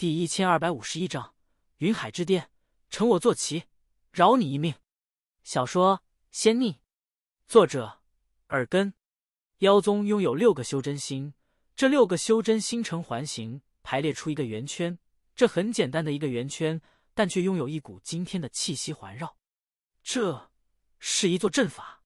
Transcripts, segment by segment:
第一千二百五十一章云海之巅，乘我坐骑，饶你一命。小说《仙逆》，作者耳根。妖宗拥有六个修真星，这六个修真星呈环形排列出一个圆圈，这很简单的一个圆圈，但却拥有一股惊天的气息环绕。这是一座阵法，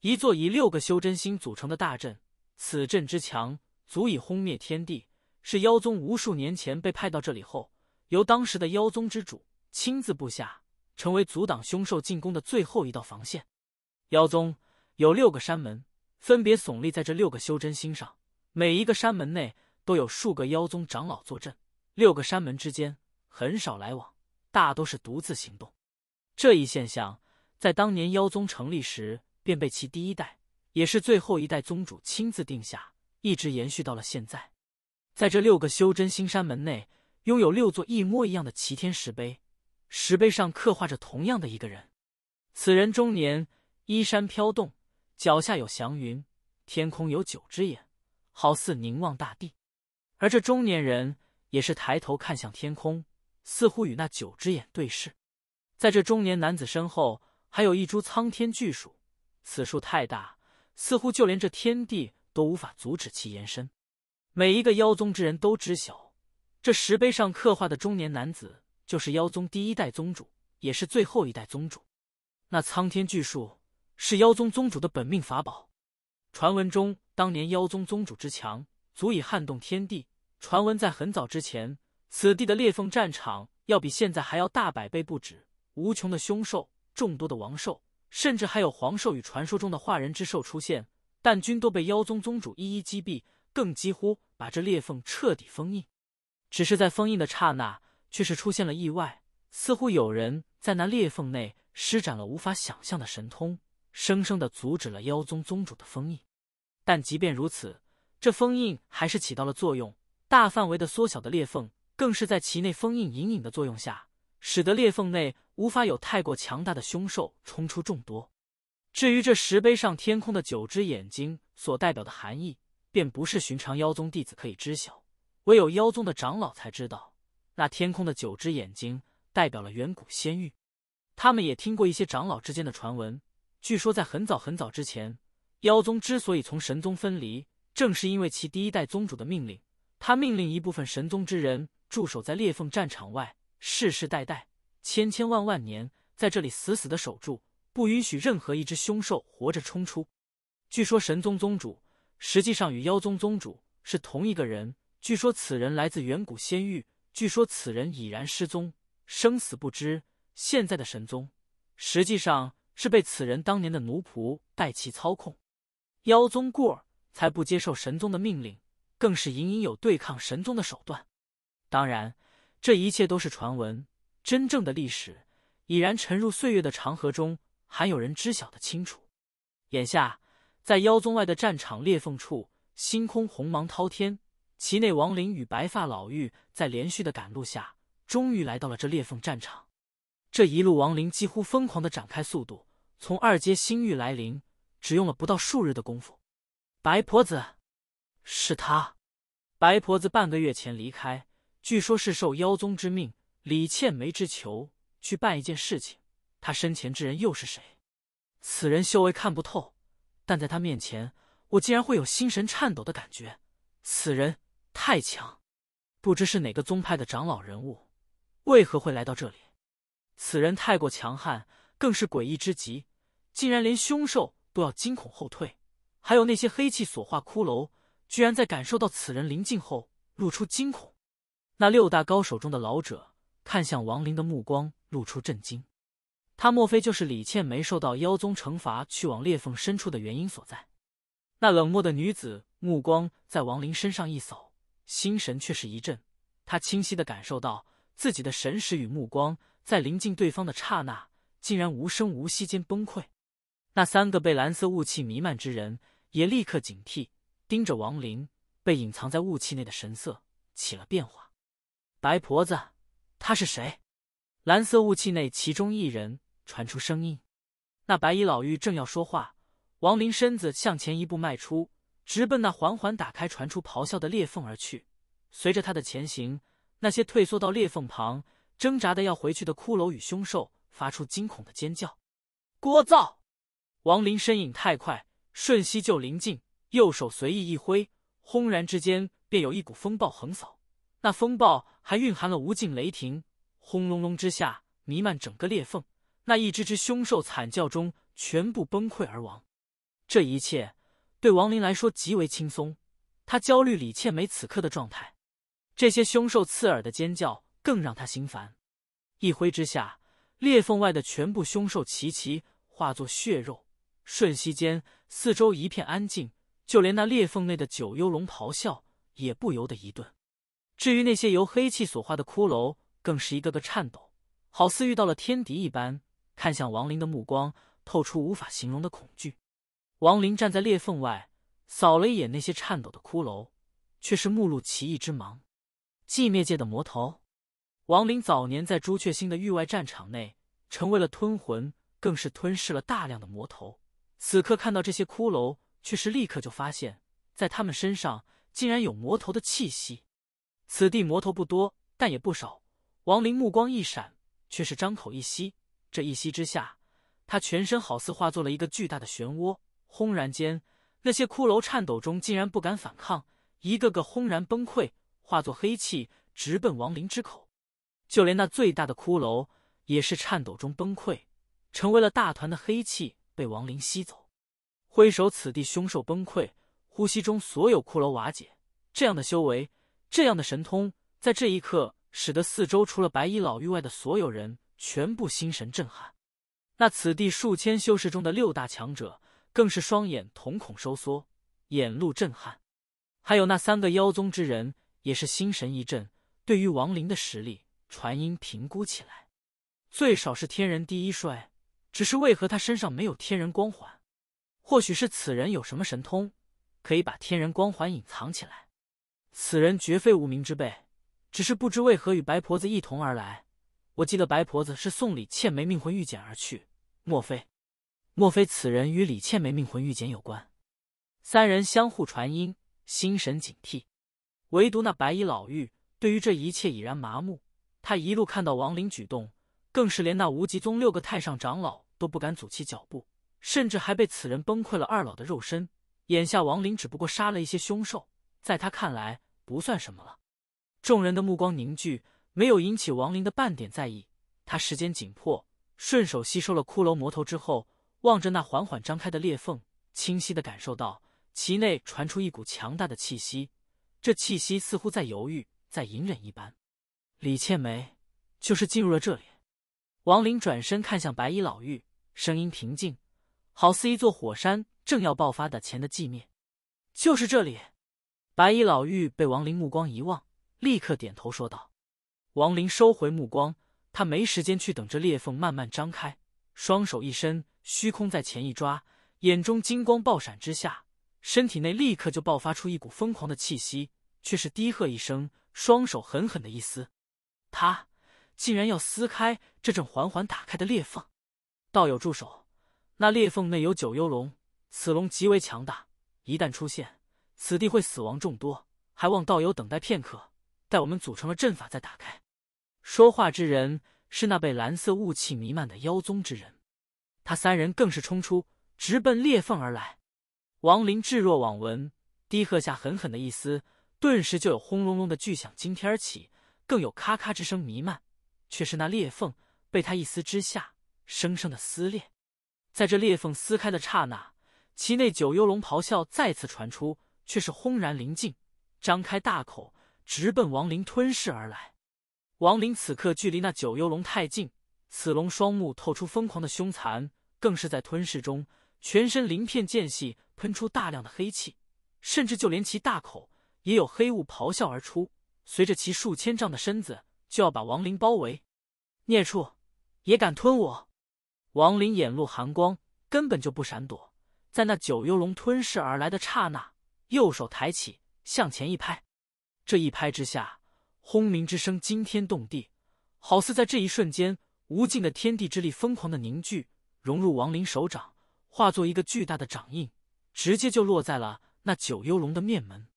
一座以六个修真星组成的大阵。此阵之强，足以轰灭天地。是妖宗无数年前被派到这里后，由当时的妖宗之主亲自布下，成为阻挡凶兽进攻的最后一道防线。妖宗有六个山门，分别耸立在这六个修真星上。每一个山门内都有数个妖宗长老坐镇。六个山门之间很少来往，大都是独自行动。这一现象在当年妖宗成立时便被其第一代，也是最后一代宗主亲自定下，一直延续到了现在。在这六个修真新山门内，拥有六座一模一样的齐天石碑，石碑上刻画着同样的一个人。此人中年，衣衫飘动，脚下有祥云，天空有九只眼，好似凝望大地。而这中年人也是抬头看向天空，似乎与那九只眼对视。在这中年男子身后，还有一株苍天巨树，此树太大，似乎就连这天地都无法阻止其延伸。每一个妖宗之人都知晓，这石碑上刻画的中年男子就是妖宗第一代宗主，也是最后一代宗主。那苍天巨树是妖宗宗主的本命法宝。传闻中，当年妖宗宗主之强，足以撼动天地。传闻在很早之前，此地的裂缝战场要比现在还要大百倍不止。无穷的凶兽，众多的王兽，甚至还有黄兽与传说中的化人之兽出现，但均都被妖宗宗主一一击毙。更几乎把这裂缝彻底封印，只是在封印的刹那，却是出现了意外，似乎有人在那裂缝内施展了无法想象的神通，生生的阻止了妖宗宗主的封印。但即便如此，这封印还是起到了作用，大范围的缩小的裂缝，更是在其内封印隐隐的作用下，使得裂缝内无法有太过强大的凶兽冲出。众多，至于这石碑上天空的九只眼睛所代表的含义。便不是寻常妖宗弟子可以知晓，唯有妖宗的长老才知道。那天空的九只眼睛，代表了远古仙域。他们也听过一些长老之间的传闻，据说在很早很早之前，妖宗之所以从神宗分离，正是因为其第一代宗主的命令。他命令一部分神宗之人驻守在裂缝战场外，世世代代、千千万万年，在这里死死的守住，不允许任何一只凶兽活着冲出。据说神宗宗主。实际上，与妖宗宗主是同一个人。据说此人来自远古仙域，据说此人已然失踪，生死不知。现在的神宗实际上是被此人当年的奴仆代其操控。妖宗故儿才不接受神宗的命令，更是隐隐有对抗神宗的手段。当然，这一切都是传闻，真正的历史已然沉入岁月的长河中，还有人知晓的清楚。眼下。在妖宗外的战场裂缝处，星空红芒滔天。其内王林与白发老妪在连续的赶路下，终于来到了这裂缝战场。这一路王林几乎疯狂的展开速度，从二阶星域来临，只用了不到数日的功夫。白婆子，是他。白婆子半个月前离开，据说是受妖宗之命，李倩梅之求去办一件事情。他身前之人又是谁？此人修为看不透。但在他面前，我竟然会有心神颤抖的感觉。此人太强，不知是哪个宗派的长老人物，为何会来到这里？此人太过强悍，更是诡异之极，竟然连凶兽都要惊恐后退。还有那些黑气所化骷髅，居然在感受到此人临近后露出惊恐。那六大高手中的老者看向王林的目光露出震惊。他莫非就是李倩没受到妖宗惩罚，去往裂缝深处的原因所在？那冷漠的女子目光在王林身上一扫，心神却是一震。她清晰的感受到自己的神识与目光在临近对方的刹那，竟然无声无息间崩溃。那三个被蓝色雾气弥漫之人也立刻警惕，盯着王林被隐藏在雾气内的神色起了变化。白婆子，他是谁？蓝色雾气内，其中一人。传出声音，那白衣老妪正要说话，王林身子向前一步迈出，直奔那缓缓打开、传出咆哮的裂缝而去。随着他的前行，那些退缩到裂缝旁、挣扎的要回去的骷髅与凶兽发出惊恐的尖叫。聒噪！王林身影太快，瞬息就临近，右手随意一挥，轰然之间便有一股风暴横扫。那风暴还蕴含了无尽雷霆，轰隆隆之下弥漫整个裂缝。那一只只凶兽惨叫中全部崩溃而亡，这一切对王林来说极为轻松。他焦虑李倩梅此刻的状态，这些凶兽刺耳的尖叫更让他心烦。一挥之下，裂缝外的全部凶兽齐齐化作血肉，瞬息间四周一片安静，就连那裂缝内的九幽龙咆哮也不由得一顿。至于那些由黑气所化的骷髅，更是一个个颤抖，好似遇到了天敌一般。看向王林的目光透出无法形容的恐惧。王林站在裂缝外，扫了一眼那些颤抖的骷髅，却是目露奇异之芒。寂灭界的魔头，王林早年在朱雀星的域外战场内成为了吞魂，更是吞噬了大量的魔头。此刻看到这些骷髅，却是立刻就发现，在他们身上竟然有魔头的气息。此地魔头不多，但也不少。王林目光一闪，却是张口一吸。这一吸之下，他全身好似化作了一个巨大的漩涡，轰然间，那些骷髅颤抖中竟然不敢反抗，一个个轰然崩溃，化作黑气直奔亡灵之口。就连那最大的骷髅也是颤抖中崩溃，成为了大团的黑气，被亡灵吸走。挥手，此地凶兽崩溃，呼吸中所有骷髅瓦解。这样的修为，这样的神通，在这一刻使得四周除了白衣老妪外的所有人。全部心神震撼，那此地数千修士中的六大强者更是双眼瞳孔收缩，眼露震撼。还有那三个妖宗之人也是心神一震，对于王林的实力传音评估起来，最少是天人第一帅。只是为何他身上没有天人光环？或许是此人有什么神通，可以把天人光环隐藏起来。此人绝非无名之辈，只是不知为何与白婆子一同而来。我记得白婆子是送李倩梅命魂玉简而去，莫非，莫非此人与李倩梅命魂玉简有关？三人相互传音，心神警惕。唯独那白衣老妪，对于这一切已然麻木。他一路看到王林举动，更是连那无极宗六个太上长老都不敢阻其脚步，甚至还被此人崩溃了二老的肉身。眼下王林只不过杀了一些凶兽，在他看来不算什么了。众人的目光凝聚。没有引起王林的半点在意，他时间紧迫，顺手吸收了骷髅魔头之后，望着那缓缓张开的裂缝，清晰的感受到其内传出一股强大的气息，这气息似乎在犹豫，在隐忍一般。李倩梅就是进入了这里。王林转身看向白衣老妪，声音平静，好似一座火山正要爆发的前的寂灭，就是这里。白衣老妪被王林目光一望，立刻点头说道。王林收回目光，他没时间去等这裂缝慢慢张开，双手一伸，虚空在前一抓，眼中金光爆闪之下，身体内立刻就爆发出一股疯狂的气息，却是低喝一声，双手狠狠的一撕，他竟然要撕开这正缓缓打开的裂缝！道友住手，那裂缝内有九幽龙，此龙极为强大，一旦出现，此地会死亡众多，还望道友等待片刻，待我们组成了阵法再打开。说话之人是那被蓝色雾气弥漫的妖宗之人，他三人更是冲出，直奔裂缝而来。王林置若罔闻，低喝下狠狠的一撕，顿时就有轰隆隆的巨响惊天而起，更有咔咔之声弥漫，却是那裂缝被他一撕之下，生生的撕裂。在这裂缝撕开的刹那，其内九幽龙咆哮再次传出，却是轰然临近，张开大口，直奔王林吞噬而来。王林此刻距离那九幽龙太近，此龙双目透出疯狂的凶残，更是在吞噬中，全身鳞片间隙喷出大量的黑气，甚至就连其大口也有黑雾咆哮而出，随着其数千丈的身子就要把王林包围。孽畜也敢吞我！王林眼露寒光，根本就不闪躲，在那九幽龙吞噬而来的刹那，右手抬起向前一拍，这一拍之下。轰鸣之声惊天动地，好似在这一瞬间，无尽的天地之力疯狂的凝聚，融入王林手掌，化作一个巨大的掌印，直接就落在了那九幽龙的面门。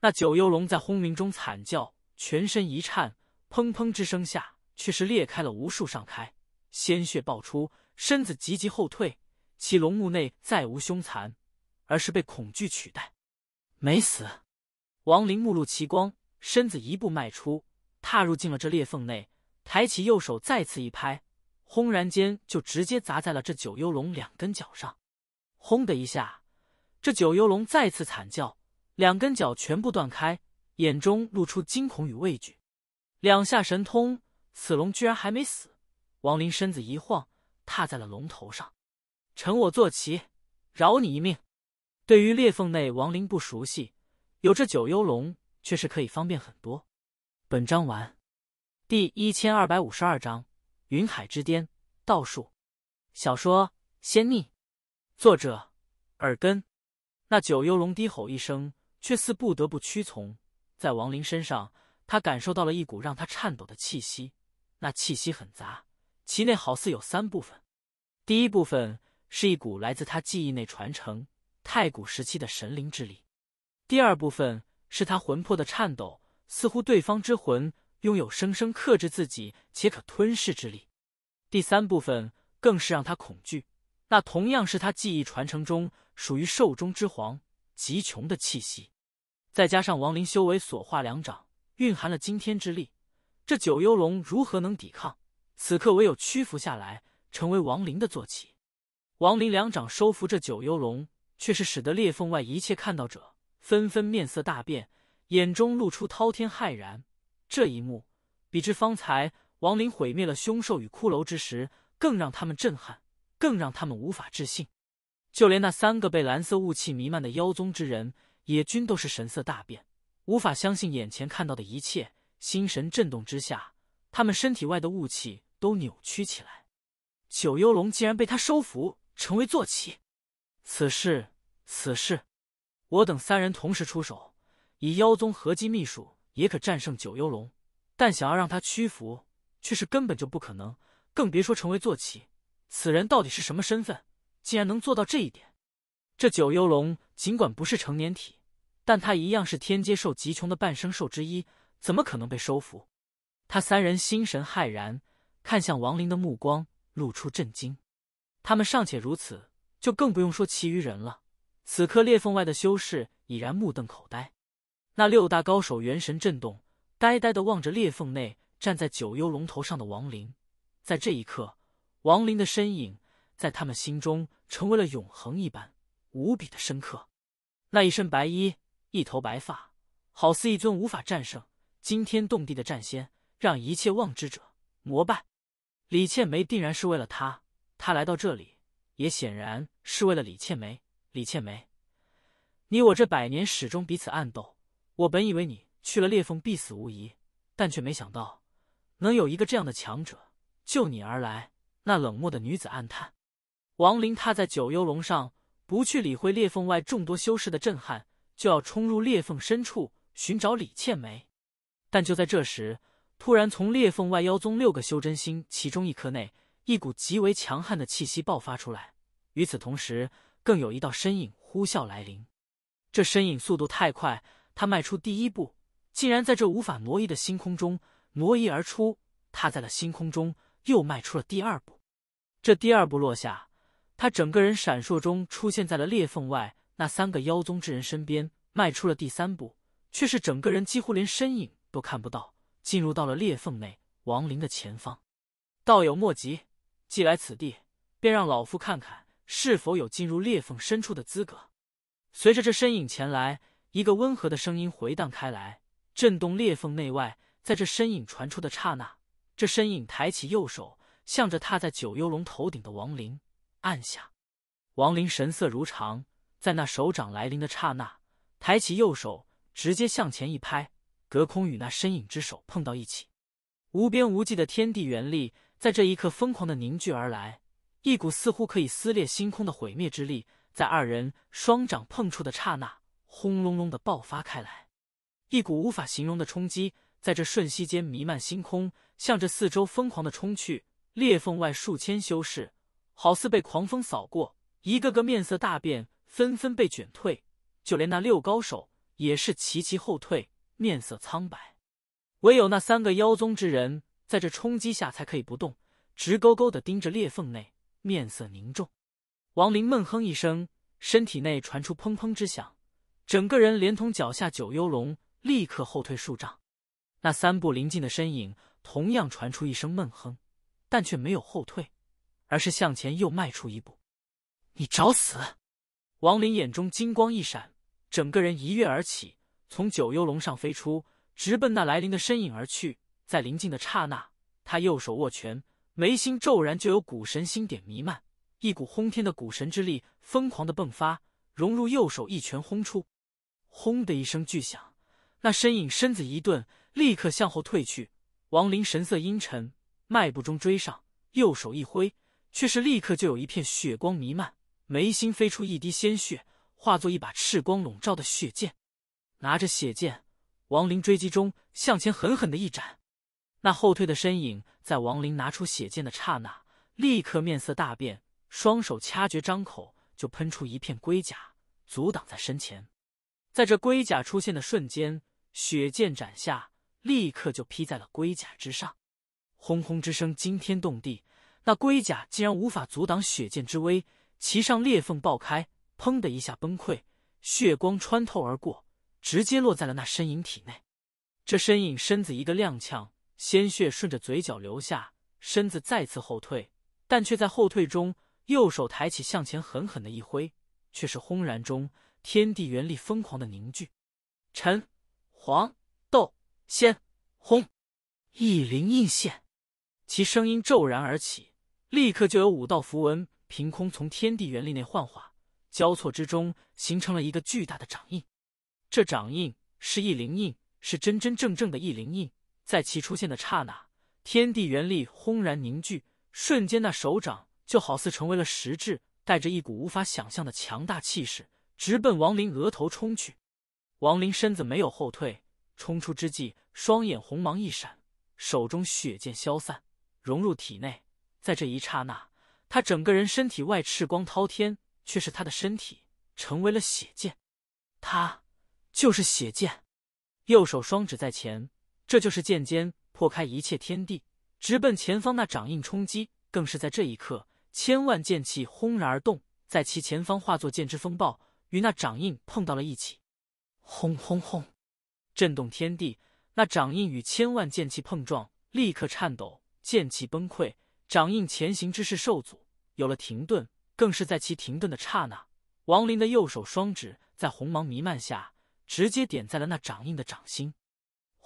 那九幽龙在轰鸣中惨叫，全身一颤，砰砰之声下，却是裂开了无数上开，鲜血爆出，身子急急后退。其龙目内再无凶残，而是被恐惧取代。没死，王林目露奇光。身子一步迈出，踏入进了这裂缝内，抬起右手再次一拍，轰然间就直接砸在了这九幽龙两根脚上，轰的一下，这九幽龙再次惨叫，两根脚全部断开，眼中露出惊恐与畏惧。两下神通，此龙居然还没死。王林身子一晃，踏在了龙头上，臣我坐骑，饶你一命。对于裂缝内王林不熟悉，有这九幽龙。却是可以方便很多。本章完。第一千二百五十二章：云海之巅。道术小说，仙逆，作者：耳根。那九幽龙低吼一声，却似不得不屈从在王林身上。他感受到了一股让他颤抖的气息，那气息很杂，其内好似有三部分。第一部分是一股来自他记忆内传承太古时期的神灵之力，第二部分。是他魂魄的颤抖，似乎对方之魂拥有生生克制自己且可吞噬之力。第三部分更是让他恐惧，那同样是他记忆传承中属于兽中之皇极穷的气息，再加上亡灵修为所化两掌蕴含了惊天之力，这九幽龙如何能抵抗？此刻唯有屈服下来，成为亡灵的坐骑。亡灵两掌收服这九幽龙，却是使得裂缝外一切看到者。纷纷面色大变，眼中露出滔天骇然。这一幕比之方才王林毁灭了凶兽与骷髅之时，更让他们震撼，更让他们无法置信。就连那三个被蓝色雾气弥漫的妖宗之人，也均都是神色大变，无法相信眼前看到的一切。心神震动之下，他们身体外的雾气都扭曲起来。九幽龙竟然被他收服，成为坐骑。此事，此事。我等三人同时出手，以妖宗合击秘术也可战胜九幽龙，但想要让他屈服，却是根本就不可能。更别说成为坐骑。此人到底是什么身份，竟然能做到这一点？这九幽龙尽管不是成年体，但它一样是天阶兽极穷的半生兽之一，怎么可能被收服？他三人心神骇然，看向王林的目光露出震惊。他们尚且如此，就更不用说其余人了。此刻裂缝外的修士已然目瞪口呆，那六大高手元神震动，呆呆的望着裂缝内站在九幽龙头上的王林。在这一刻，王林的身影在他们心中成为了永恒一般，无比的深刻。那一身白衣，一头白发，好似一尊无法战胜、惊天动地的战仙，让一切望之者膜拜。李倩梅定然是为了他，他来到这里也显然是为了李倩梅。李倩梅，你我这百年始终彼此暗斗。我本以为你去了裂缝必死无疑，但却没想到能有一个这样的强者救你而来。那冷漠的女子暗叹。王林踏在九幽龙上，不去理会裂缝外众多修士的震撼，就要冲入裂缝深处寻找李倩梅。但就在这时，突然从裂缝外妖宗六个修真星其中一颗内，一股极为强悍的气息爆发出来。与此同时。更有一道身影呼啸来临，这身影速度太快，他迈出第一步，竟然在这无法挪移的星空中挪移而出，踏在了星空中，又迈出了第二步。这第二步落下，他整个人闪烁中出现在了裂缝外那三个妖宗之人身边，迈出了第三步，却是整个人几乎连身影都看不到，进入到了裂缝内亡灵的前方。道友莫急，既来此地，便让老夫看看。是否有进入裂缝深处的资格？随着这身影前来，一个温和的声音回荡开来，震动裂缝内外。在这身影传出的刹那，这身影抬起右手，向着踏在九幽龙头顶的王灵按下。王灵神色如常，在那手掌来临的刹那，抬起右手，直接向前一拍，隔空与那身影之手碰到一起。无边无际的天地元力在这一刻疯狂的凝聚而来。一股似乎可以撕裂星空的毁灭之力，在二人双掌碰触的刹那，轰隆隆的爆发开来。一股无法形容的冲击，在这瞬息间弥漫星空，向着四周疯狂的冲去。裂缝外数千修士，好似被狂风扫过，一个个面色大变，纷纷被卷退。就连那六高手也是齐齐后退，面色苍白。唯有那三个妖宗之人，在这冲击下才可以不动，直勾勾的盯着裂缝内。面色凝重，王林闷哼一声，身体内传出砰砰之响，整个人连同脚下九幽龙立刻后退数丈。那三步临近的身影同样传出一声闷哼，但却没有后退，而是向前又迈出一步。你找死！王林眼中金光一闪，整个人一跃而起，从九幽龙上飞出，直奔那来临的身影而去。在临近的刹那，他右手握拳。眉心骤然就有古神星点弥漫，一股轰天的古神之力疯狂的迸发，融入右手一拳轰出。轰的一声巨响，那身影身子一顿，立刻向后退去。王林神色阴沉，迈步中追上，右手一挥，却是立刻就有一片血光弥漫，眉心飞出一滴鲜血，化作一把赤光笼罩的血剑。拿着血剑，王林追击中向前狠狠的一斩。那后退的身影，在王林拿出血剑的刹那，立刻面色大变，双手掐诀，张口就喷出一片龟甲，阻挡在身前。在这龟甲出现的瞬间，血剑斩下，立刻就劈在了龟甲之上，轰轰之声惊天动地。那龟甲竟然无法阻挡血剑之威，其上裂缝爆开，砰的一下崩溃，血光穿透而过，直接落在了那身影体内。这身影身子一个踉跄。鲜血顺着嘴角流下，身子再次后退，但却在后退中，右手抬起向前狠狠的一挥，却是轰然中，天地元力疯狂的凝聚，陈黄豆仙轰，异灵印现，其声音骤然而起，立刻就有五道符文凭空从天地元力内幻化，交错之中形成了一个巨大的掌印，这掌印是异灵印，是真真正正的异灵印。在其出现的刹那，天地元力轰然凝聚，瞬间那手掌就好似成为了实质，带着一股无法想象的强大气势，直奔王林额头冲去。王林身子没有后退，冲出之际，双眼红芒一闪，手中血剑消散，融入体内。在这一刹那，他整个人身体外赤光滔天，却是他的身体成为了血剑，他就是血剑。右手双指在前。这就是剑尖破开一切天地，直奔前方那掌印冲击。更是在这一刻，千万剑气轰然而动，在其前方化作剑之风暴，与那掌印碰到了一起。轰轰轰！震动天地，那掌印与千万剑气碰撞，立刻颤抖，剑气崩溃，掌印前行之势受阻，有了停顿。更是在其停顿的刹那，王林的右手双指在红芒弥漫下，直接点在了那掌印的掌心。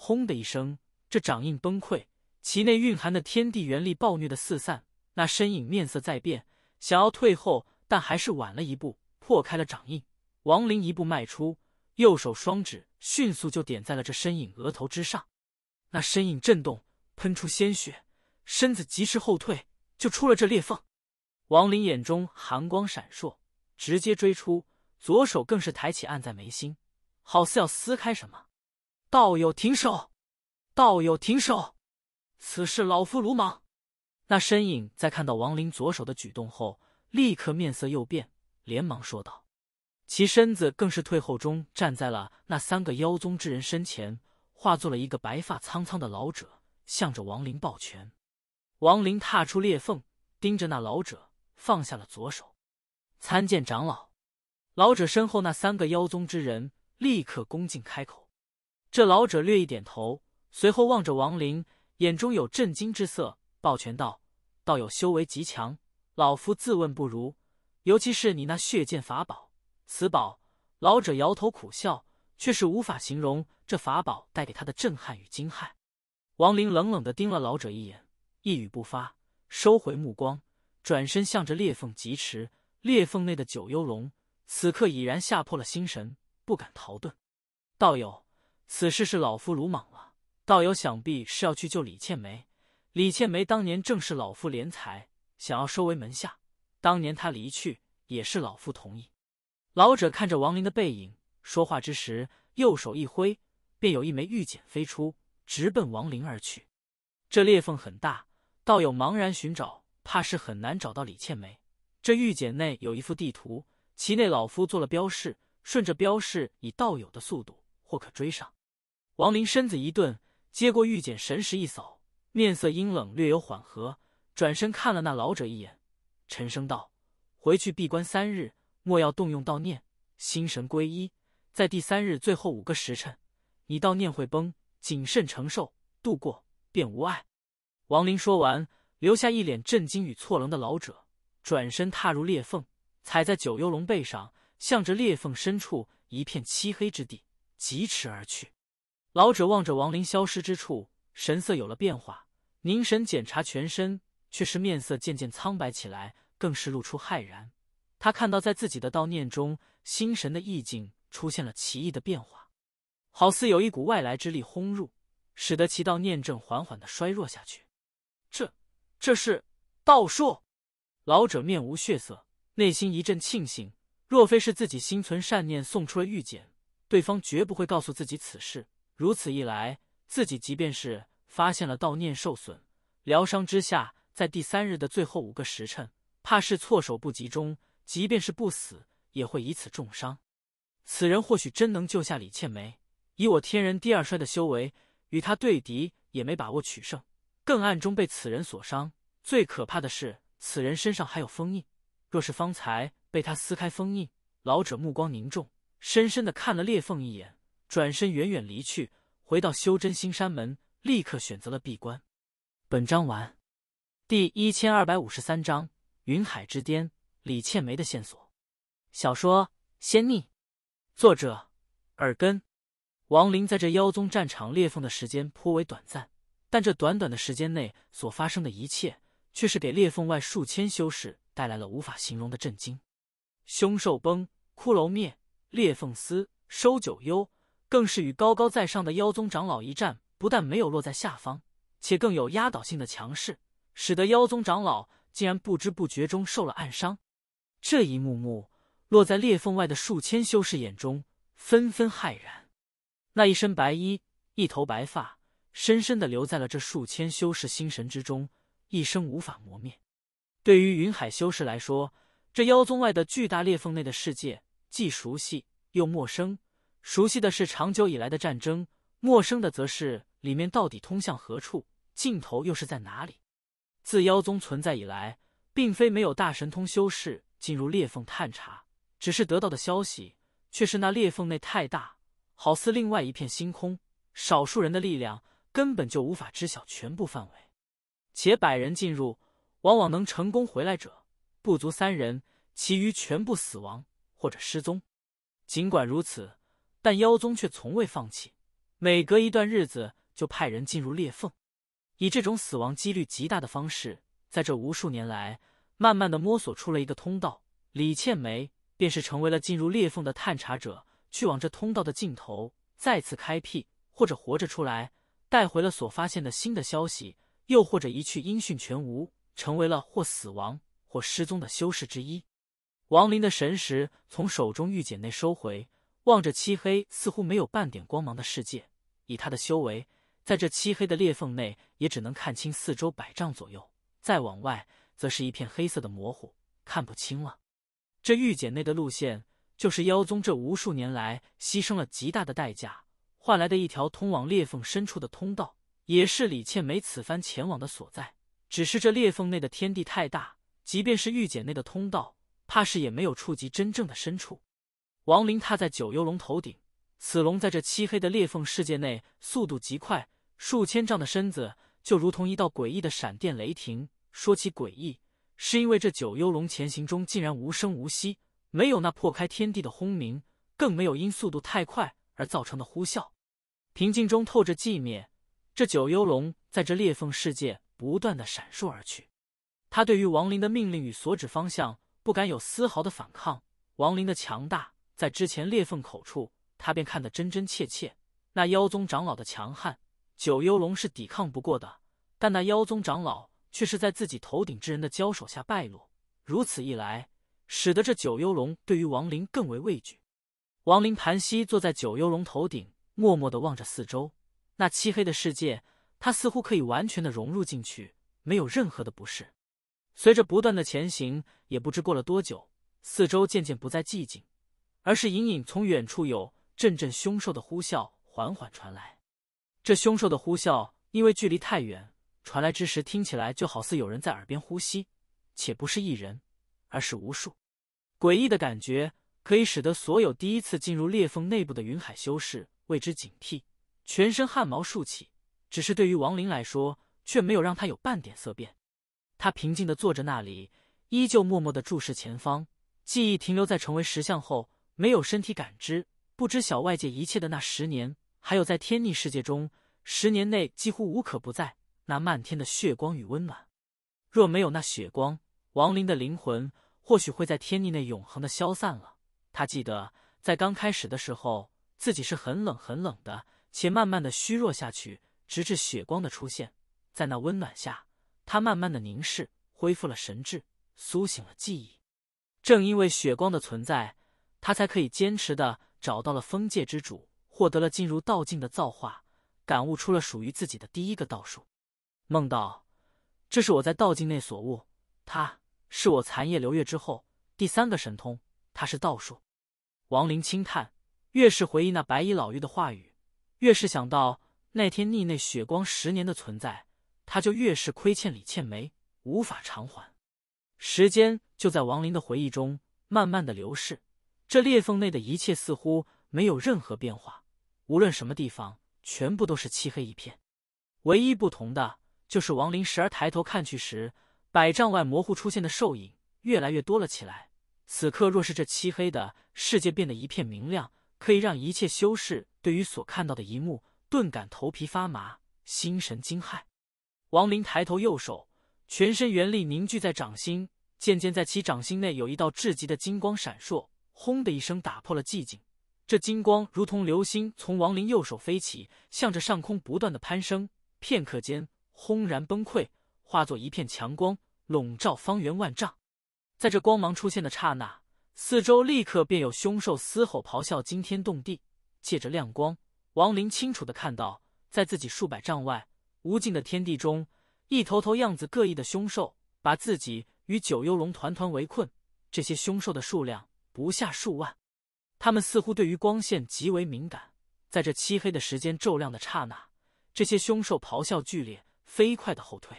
轰的一声，这掌印崩溃，其内蕴含的天地元力暴虐的四散。那身影面色在变，想要退后，但还是晚了一步，破开了掌印。王林一步迈出，右手双指迅速就点在了这身影额头之上。那身影震动，喷出鲜血，身子及时后退，就出了这裂缝。王林眼中寒光闪烁，直接追出，左手更是抬起按在眉心，好似要撕开什么。道友停手！道友停手！此事老夫鲁莽。那身影在看到王林左手的举动后，立刻面色又变，连忙说道：“其身子更是退后，中站在了那三个妖宗之人身前，化作了一个白发苍苍的老者，向着王林抱拳。”王林踏出裂缝，盯着那老者，放下了左手：“参见长老。”老者身后那三个妖宗之人立刻恭敬开口。这老者略一点头，随后望着王林，眼中有震惊之色，抱拳道：“道友修为极强，老夫自问不如。尤其是你那血剑法宝，此宝。”老者摇头苦笑，却是无法形容这法宝带给他的震撼与惊骇。王林冷冷地盯了老者一眼，一语不发，收回目光，转身向着裂缝疾驰。裂缝内的九幽龙此刻已然吓破了心神，不敢逃遁。道友。此事是老夫鲁莽了，道友想必是要去救李倩梅。李倩梅当年正是老夫怜才，想要收为门下。当年她离去，也是老夫同意。老者看着王林的背影，说话之时，右手一挥，便有一枚玉简飞出，直奔王林而去。这裂缝很大，道友茫然寻找，怕是很难找到李倩梅。这玉简内有一幅地图，其内老夫做了标示，顺着标示，以道友的速度，或可追上。王林身子一顿，接过玉简，神识一扫，面色阴冷，略有缓和，转身看了那老者一眼，沉声道：“回去闭关三日，莫要动用道念，心神归一。在第三日最后五个时辰，你道念会崩，谨慎承受，度过便无碍。”王林说完，留下一脸震惊与错楞的老者，转身踏入裂缝，踩在九幽龙背上，向着裂缝深处一片漆黑之地疾驰而去。老者望着亡灵消失之处，神色有了变化，凝神检查全身，却是面色渐渐苍白起来，更是露出骇然。他看到，在自己的道念中，心神的意境出现了奇异的变化，好似有一股外来之力轰入，使得其道念正缓缓的衰弱下去。这，这是道术！老者面无血色，内心一阵庆幸，若非是自己心存善念，送出了玉简，对方绝不会告诉自己此事。如此一来，自己即便是发现了悼念受损，疗伤之下，在第三日的最后五个时辰，怕是措手不及中；即便是不死，也会以此重伤。此人或许真能救下李倩梅，以我天人第二衰的修为，与他对敌也没把握取胜，更暗中被此人所伤。最可怕的是，此人身上还有封印。若是方才被他撕开封印，老者目光凝重，深深的看了裂缝一眼。转身远远离去，回到修真新山门，立刻选择了闭关。本章完。第一千二百五十三章：云海之巅，李倩梅的线索。小说《仙逆》，作者：耳根。王林在这妖宗战场裂缝的时间颇为短暂，但这短短的时间内所发生的一切，却是给裂缝外数千修士带来了无法形容的震惊。凶兽崩，骷髅灭，裂缝撕，收九幽。更是与高高在上的妖宗长老一战，不但没有落在下方，且更有压倒性的强势，使得妖宗长老竟然不知不觉中受了暗伤。这一幕幕落在裂缝外的数千修士眼中，纷纷骇然。那一身白衣，一头白发，深深的留在了这数千修士心神之中，一生无法磨灭。对于云海修士来说，这妖宗外的巨大裂缝内的世界，既熟悉又陌生。熟悉的是长久以来的战争，陌生的则是里面到底通向何处，尽头又是在哪里。自妖宗存在以来，并非没有大神通修士进入裂缝探查，只是得到的消息却是那裂缝内太大，好似另外一片星空，少数人的力量根本就无法知晓全部范围。且百人进入，往往能成功回来者不足三人，其余全部死亡或者失踪。尽管如此。但妖宗却从未放弃，每隔一段日子就派人进入裂缝，以这种死亡几率极大的方式，在这无数年来，慢慢的摸索出了一个通道。李倩梅便是成为了进入裂缝的探查者，去往这通道的尽头，再次开辟或者活着出来，带回了所发现的新的消息，又或者一去音讯全无，成为了或死亡或失踪的修士之一。王林的神识从手中玉简内收回。望着漆黑，似乎没有半点光芒的世界。以他的修为，在这漆黑的裂缝内，也只能看清四周百丈左右。再往外，则是一片黑色的模糊，看不清了。这御姐内的路线，就是妖宗这无数年来牺牲了极大的代价，换来的一条通往裂缝深处的通道，也是李倩梅此番前往的所在。只是这裂缝内的天地太大，即便是御姐内的通道，怕是也没有触及真正的深处。王林踏在九幽龙头顶，此龙在这漆黑的裂缝世界内速度极快，数千丈的身子就如同一道诡异的闪电雷霆。说起诡异，是因为这九幽龙前行中竟然无声无息，没有那破开天地的轰鸣，更没有因速度太快而造成的呼啸，平静中透着寂灭。这九幽龙在这裂缝世界不断的闪烁而去，他对于王林的命令与所指方向不敢有丝毫的反抗。王林的强大。在之前裂缝口处，他便看得真真切切，那妖宗长老的强悍，九幽龙是抵抗不过的。但那妖宗长老却是在自己头顶之人的交手下败落，如此一来，使得这九幽龙对于王林更为畏惧。王林盘膝坐在九幽龙头顶，默默的望着四周，那漆黑的世界，他似乎可以完全的融入进去，没有任何的不适。随着不断的前行，也不知过了多久，四周渐渐不再寂静。而是隐隐从远处有阵阵凶兽的呼啸缓缓传来，这凶兽的呼啸因为距离太远，传来之时听起来就好似有人在耳边呼吸，且不是一人，而是无数，诡异的感觉可以使得所有第一次进入裂缝内部的云海修士为之警惕，全身汗毛竖起。只是对于王林来说，却没有让他有半点色变，他平静地坐着那里，依旧默默地注视前方，记忆停留在成为石像后。没有身体感知、不知晓外界一切的那十年，还有在天逆世界中，十年内几乎无可不在那漫天的血光与温暖。若没有那血光，亡灵的灵魂或许会在天逆内永恒的消散了。他记得，在刚开始的时候，自己是很冷、很冷的，且慢慢的虚弱下去，直至血光的出现。在那温暖下，他慢慢的凝视，恢复了神智，苏醒了记忆。正因为血光的存在。他才可以坚持的找到了封界之主，获得了进入道境的造化，感悟出了属于自己的第一个道术。梦道，这是我在道境内所悟，它是我残夜流月之后第三个神通，它是道术。王林轻叹，越是回忆那白衣老妪的话语，越是想到那天逆内血光十年的存在，他就越是亏欠李倩梅，无法偿还。时间就在王林的回忆中慢慢的流逝。这裂缝内的一切似乎没有任何变化，无论什么地方，全部都是漆黑一片。唯一不同的就是，王林时而抬头看去时，百丈外模糊出现的兽影越来越多了起来。此刻，若是这漆黑的世界变得一片明亮，可以让一切修士对于所看到的一幕顿感头皮发麻，心神惊骇。王林抬头，右手全身元力凝聚在掌心，渐渐在其掌心内有一道至极的金光闪烁。轰的一声打破了寂静，这金光如同流星从王林右手飞起，向着上空不断的攀升。片刻间，轰然崩溃，化作一片强光，笼罩方圆万丈。在这光芒出现的刹那，四周立刻便有凶兽嘶吼咆哮，惊天动地。借着亮光，王林清楚的看到，在自己数百丈外，无尽的天地中，一头头样子各异的凶兽把自己与九幽龙团团围困。这些凶兽的数量。不下数万，他们似乎对于光线极为敏感。在这漆黑的时间骤亮的刹那，这些凶兽咆哮剧烈，飞快的后退。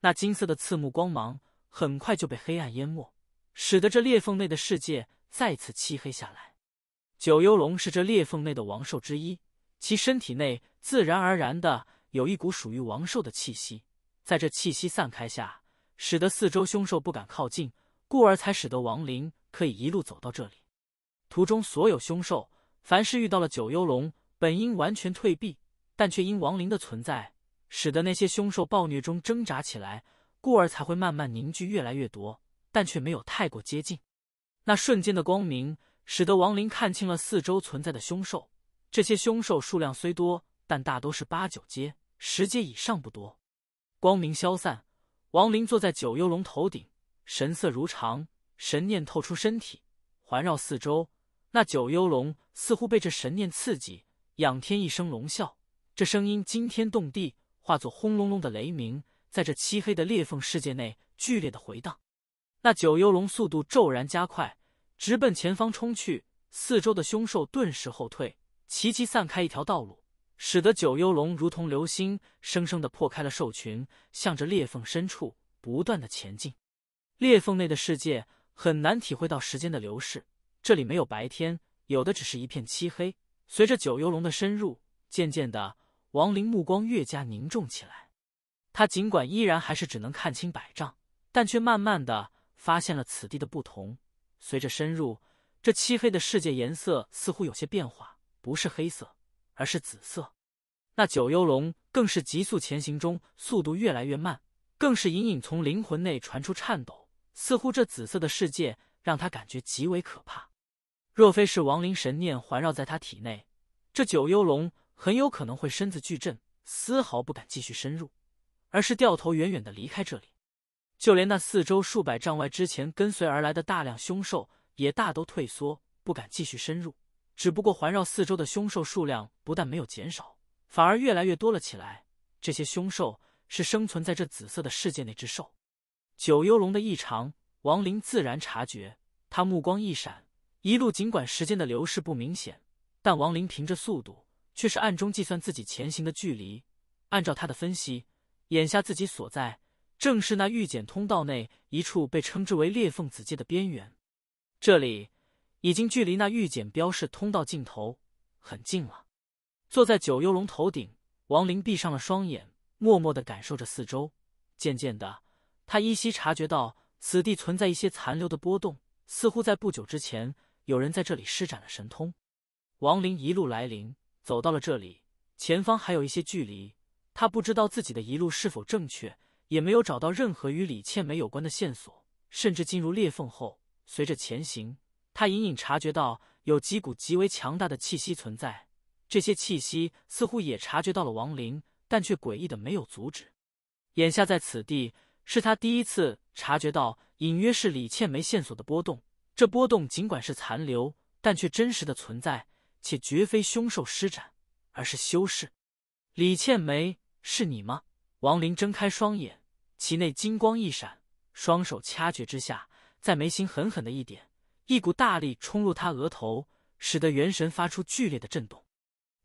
那金色的刺目光芒很快就被黑暗淹没，使得这裂缝内的世界再次漆黑下来。九幽龙是这裂缝内的王兽之一，其身体内自然而然的有一股属于王兽的气息。在这气息散开下，使得四周凶兽不敢靠近，故而才使得亡灵。可以一路走到这里，途中所有凶兽，凡是遇到了九幽龙，本应完全退避，但却因亡灵的存在，使得那些凶兽暴虐中挣扎起来，故而才会慢慢凝聚越来越多，但却没有太过接近。那瞬间的光明，使得亡灵看清了四周存在的凶兽。这些凶兽数量虽多，但大都是八九阶、十阶以上不多。光明消散，亡灵坐在九幽龙头顶，神色如常。神念透出身体，环绕四周。那九幽龙似乎被这神念刺激，仰天一声龙啸，这声音惊天动地，化作轰隆隆的雷鸣，在这漆黑的裂缝世界内剧烈的回荡。那九幽龙速度骤然加快，直奔前方冲去。四周的凶兽顿时后退，齐齐散开一条道路，使得九幽龙如同流星，生生的破开了兽群，向着裂缝深处不断的前进。裂缝内的世界。很难体会到时间的流逝。这里没有白天，有的只是一片漆黑。随着九幽龙的深入，渐渐的，王林目光越加凝重起来。他尽管依然还是只能看清百丈，但却慢慢的发现了此地的不同。随着深入，这漆黑的世界颜色似乎有些变化，不是黑色，而是紫色。那九幽龙更是急速前行中，速度越来越慢，更是隐隐从灵魂内传出颤抖。似乎这紫色的世界让他感觉极为可怕，若非是亡灵神念环绕在他体内，这九幽龙很有可能会身子巨震，丝毫不敢继续深入，而是掉头远远的离开这里。就连那四周数百丈外之前跟随而来的大量凶兽，也大都退缩，不敢继续深入。只不过环绕四周的凶兽数量不但没有减少，反而越来越多了起来。这些凶兽是生存在这紫色的世界内之兽。九幽龙的异常，王林自然察觉。他目光一闪，一路尽管时间的流逝不明显，但王林凭着速度，却是暗中计算自己前行的距离。按照他的分析，眼下自己所在，正是那御检通道内一处被称之为裂缝子界的边缘。这里已经距离那御检标示通道尽头很近了。坐在九幽龙头顶，王林闭上了双眼，默默的感受着四周。渐渐的。他依稀察觉到此地存在一些残留的波动，似乎在不久之前有人在这里施展了神通。王林一路来临，走到了这里，前方还有一些距离。他不知道自己的一路是否正确，也没有找到任何与李倩梅有关的线索。甚至进入裂缝后，随着前行，他隐隐察觉到有几股极为强大的气息存在。这些气息似乎也察觉到了王林，但却诡异的没有阻止。眼下在此地。是他第一次察觉到，隐约是李倩梅线索的波动。这波动尽管是残留，但却真实的存在，且绝非凶兽施展，而是修士。李倩梅，是你吗？王林睁开双眼，其内金光一闪，双手掐诀之下，在眉心狠狠的一点，一股大力冲入他额头，使得元神发出剧烈的震动。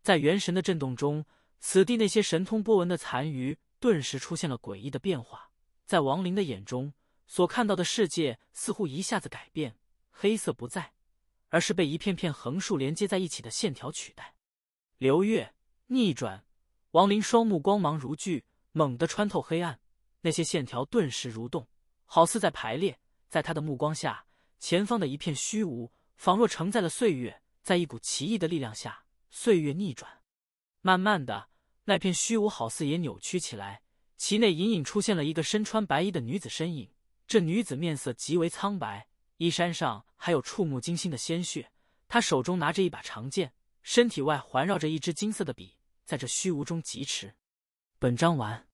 在元神的震动中，此地那些神通波纹的残余顿时出现了诡异的变化。在王林的眼中，所看到的世界似乎一下子改变，黑色不再，而是被一片片横竖连接在一起的线条取代。流月逆转，王林双目光芒如炬，猛地穿透黑暗，那些线条顿时蠕动，好似在排列。在他的目光下，前方的一片虚无，仿若承载了岁月。在一股奇异的力量下，岁月逆转，慢慢的，那片虚无好似也扭曲起来。其内隐隐出现了一个身穿白衣的女子身影，这女子面色极为苍白，衣衫上还有触目惊心的鲜血。她手中拿着一把长剑，身体外环绕着一支金色的笔，在这虚无中疾驰。本章完。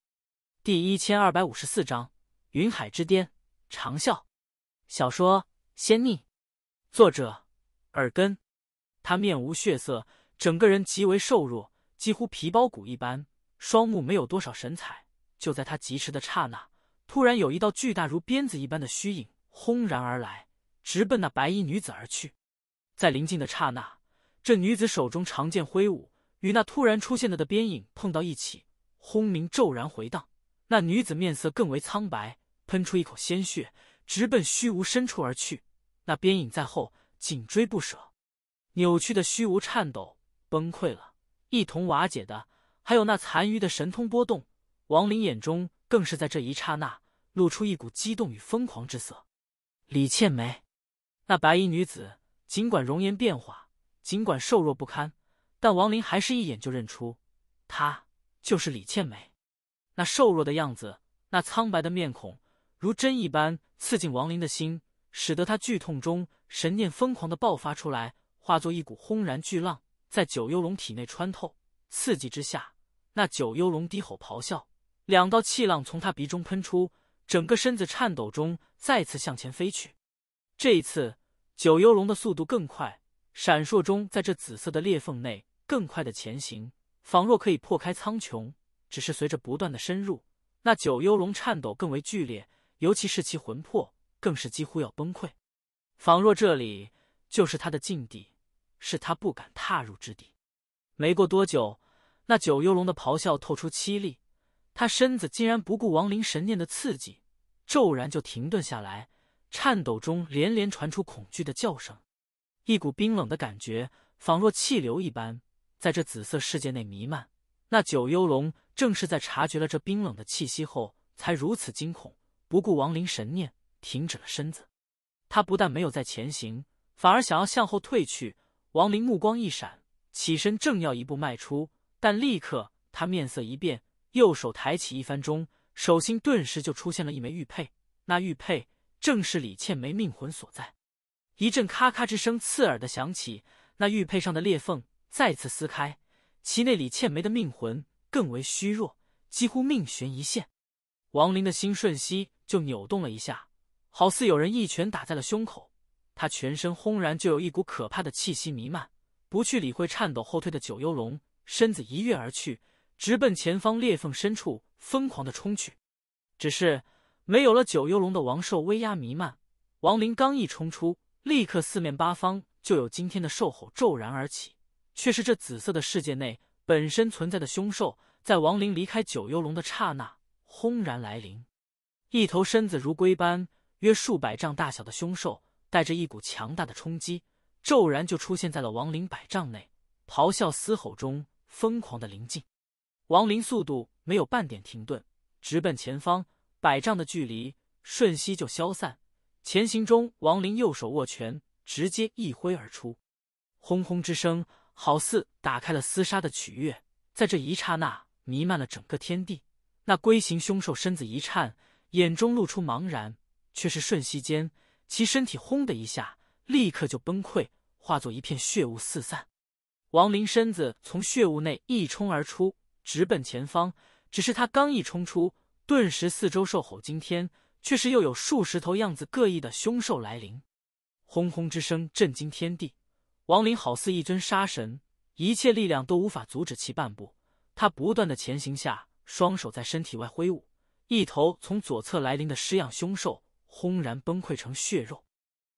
第一千二百五十四章云海之巅长啸。小说《仙逆》，作者：耳根。他面无血色，整个人极为瘦弱，几乎皮包骨一般，双目没有多少神采。就在他疾驰的刹那，突然有一道巨大如鞭子一般的虚影轰然而来，直奔那白衣女子而去。在临近的刹那，这女子手中长剑挥舞，与那突然出现的的鞭影碰到一起，轰鸣骤然回荡。那女子面色更为苍白，喷出一口鲜血，直奔虚无深处而去。那鞭影在后紧追不舍，扭曲的虚无颤抖崩溃了，一同瓦解的还有那残余的神通波动。王林眼中更是在这一刹那露出一股激动与疯狂之色。李倩梅，那白衣女子，尽管容颜变化，尽管瘦弱不堪，但王林还是一眼就认出，她就是李倩梅。那瘦弱的样子，那苍白的面孔，如针一般刺进王林的心，使得他剧痛中神念疯狂的爆发出来，化作一股轰然巨浪，在九幽龙体内穿透。刺激之下，那九幽龙低吼咆哮。两道气浪从他鼻中喷出，整个身子颤抖中再次向前飞去。这一次，九幽龙的速度更快，闪烁中在这紫色的裂缝内更快的前行，仿若可以破开苍穹。只是随着不断的深入，那九幽龙颤抖更为剧烈，尤其是其魂魄更是几乎要崩溃，仿若这里就是他的禁地，是他不敢踏入之地。没过多久，那九幽龙的咆哮透出凄厉。他身子竟然不顾亡灵神念的刺激，骤然就停顿下来，颤抖中连连传出恐惧的叫声。一股冰冷的感觉，仿若气流一般，在这紫色世界内弥漫。那九幽龙正是在察觉了这冰冷的气息后，才如此惊恐，不顾亡灵神念，停止了身子。他不但没有再前行，反而想要向后退去。亡灵目光一闪，起身正要一步迈出，但立刻他面色一变。右手抬起一番中，手心顿时就出现了一枚玉佩。那玉佩正是李倩梅命魂所在。一阵咔咔之声刺耳的响起，那玉佩上的裂缝再次撕开，其内李倩梅的命魂更为虚弱，几乎命悬一线。王林的心瞬息就扭动了一下，好似有人一拳打在了胸口。他全身轰然就有一股可怕的气息弥漫，不去理会颤抖后退的九幽龙，身子一跃而去。直奔前方裂缝深处疯狂的冲去，只是没有了九幽龙的王兽威压弥漫，王林刚一冲出，立刻四面八方就有惊天的兽吼骤然而起，却是这紫色的世界内本身存在的凶兽，在王林离开九幽龙的刹那轰然来临。一头身子如龟般约数百丈大小的凶兽，带着一股强大的冲击，骤然就出现在了王林百丈内，咆哮嘶吼中疯狂的临近。王林速度没有半点停顿，直奔前方百丈的距离，瞬息就消散。前行中，王林右手握拳，直接一挥而出，轰轰之声好似打开了厮杀的曲乐，在这一刹那弥漫了整个天地。那龟形凶兽身子一颤，眼中露出茫然，却是瞬息间，其身体轰的一下，立刻就崩溃，化作一片血雾四散。王林身子从血雾内一冲而出。直奔前方，只是他刚一冲出，顿时四周兽吼惊天，却是又有数十头样子各异的凶兽来临，轰轰之声震惊天地。王林好似一尊杀神，一切力量都无法阻止其半步。他不断的前行下，双手在身体外挥舞，一头从左侧来临的狮样凶兽轰然崩溃成血肉。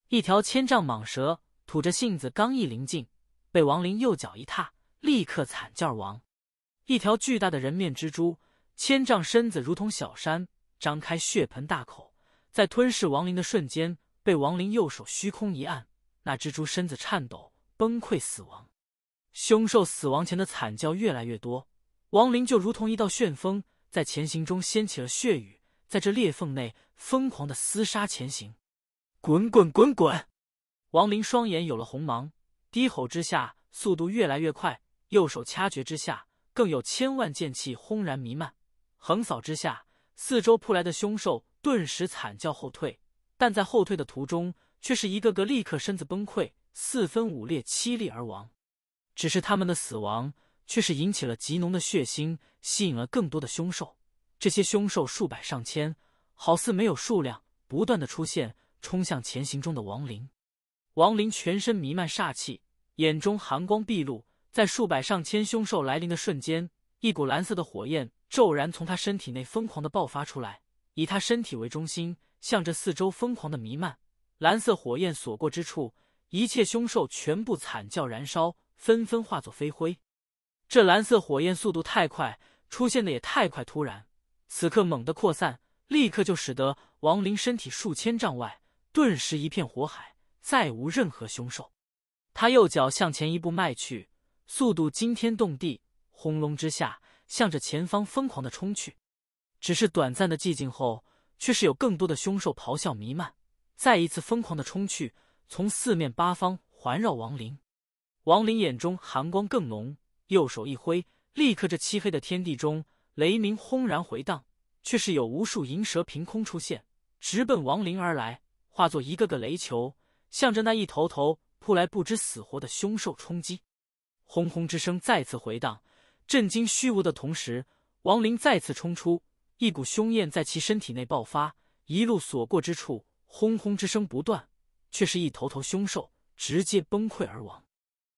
一条千丈蟒蛇吐着信子刚一临近，被王林右脚一踏，立刻惨叫亡。一条巨大的人面蜘蛛，千丈身子如同小山，张开血盆大口，在吞噬亡灵的瞬间，被亡灵右手虚空一按，那蜘蛛身子颤抖，崩溃死亡。凶兽死亡前的惨叫越来越多，亡灵就如同一道旋风，在前行中掀起了血雨，在这裂缝内疯狂的厮杀前行，滚滚滚滚。亡灵双眼有了红芒，低吼之下，速度越来越快，右手掐诀之下。更有千万剑气轰然弥漫，横扫之下，四周扑来的凶兽顿时惨叫后退，但在后退的途中，却是一个个立刻身子崩溃，四分五裂，凄厉而亡。只是他们的死亡却是引起了极浓的血腥，吸引了更多的凶兽。这些凶兽数百上千，好似没有数量，不断的出现，冲向前行中的亡灵。亡灵全身弥漫煞气，眼中寒光毕露。在数百上千凶兽来临的瞬间，一股蓝色的火焰骤然从他身体内疯狂的爆发出来，以他身体为中心，向着四周疯狂的弥漫。蓝色火焰所过之处，一切凶兽全部惨叫燃烧，纷纷化作飞灰。这蓝色火焰速度太快，出现的也太快，突然，此刻猛地扩散，立刻就使得王林身体数千丈外顿时一片火海，再无任何凶兽。他右脚向前一步迈去。速度惊天动地，轰隆之下，向着前方疯狂的冲去。只是短暂的寂静后，却是有更多的凶兽咆哮弥漫，再一次疯狂的冲去，从四面八方环绕王林。王林眼中寒光更浓，右手一挥，立刻这漆黑的天地中雷鸣轰然回荡，却是有无数银蛇凭空出现，直奔王林而来，化作一个个雷球，向着那一头头扑来不知死活的凶兽冲击。轰轰之声再次回荡，震惊虚无的同时，王林再次冲出，一股凶焰在其身体内爆发，一路所过之处，轰轰之声不断，却是一头头凶兽直接崩溃而亡，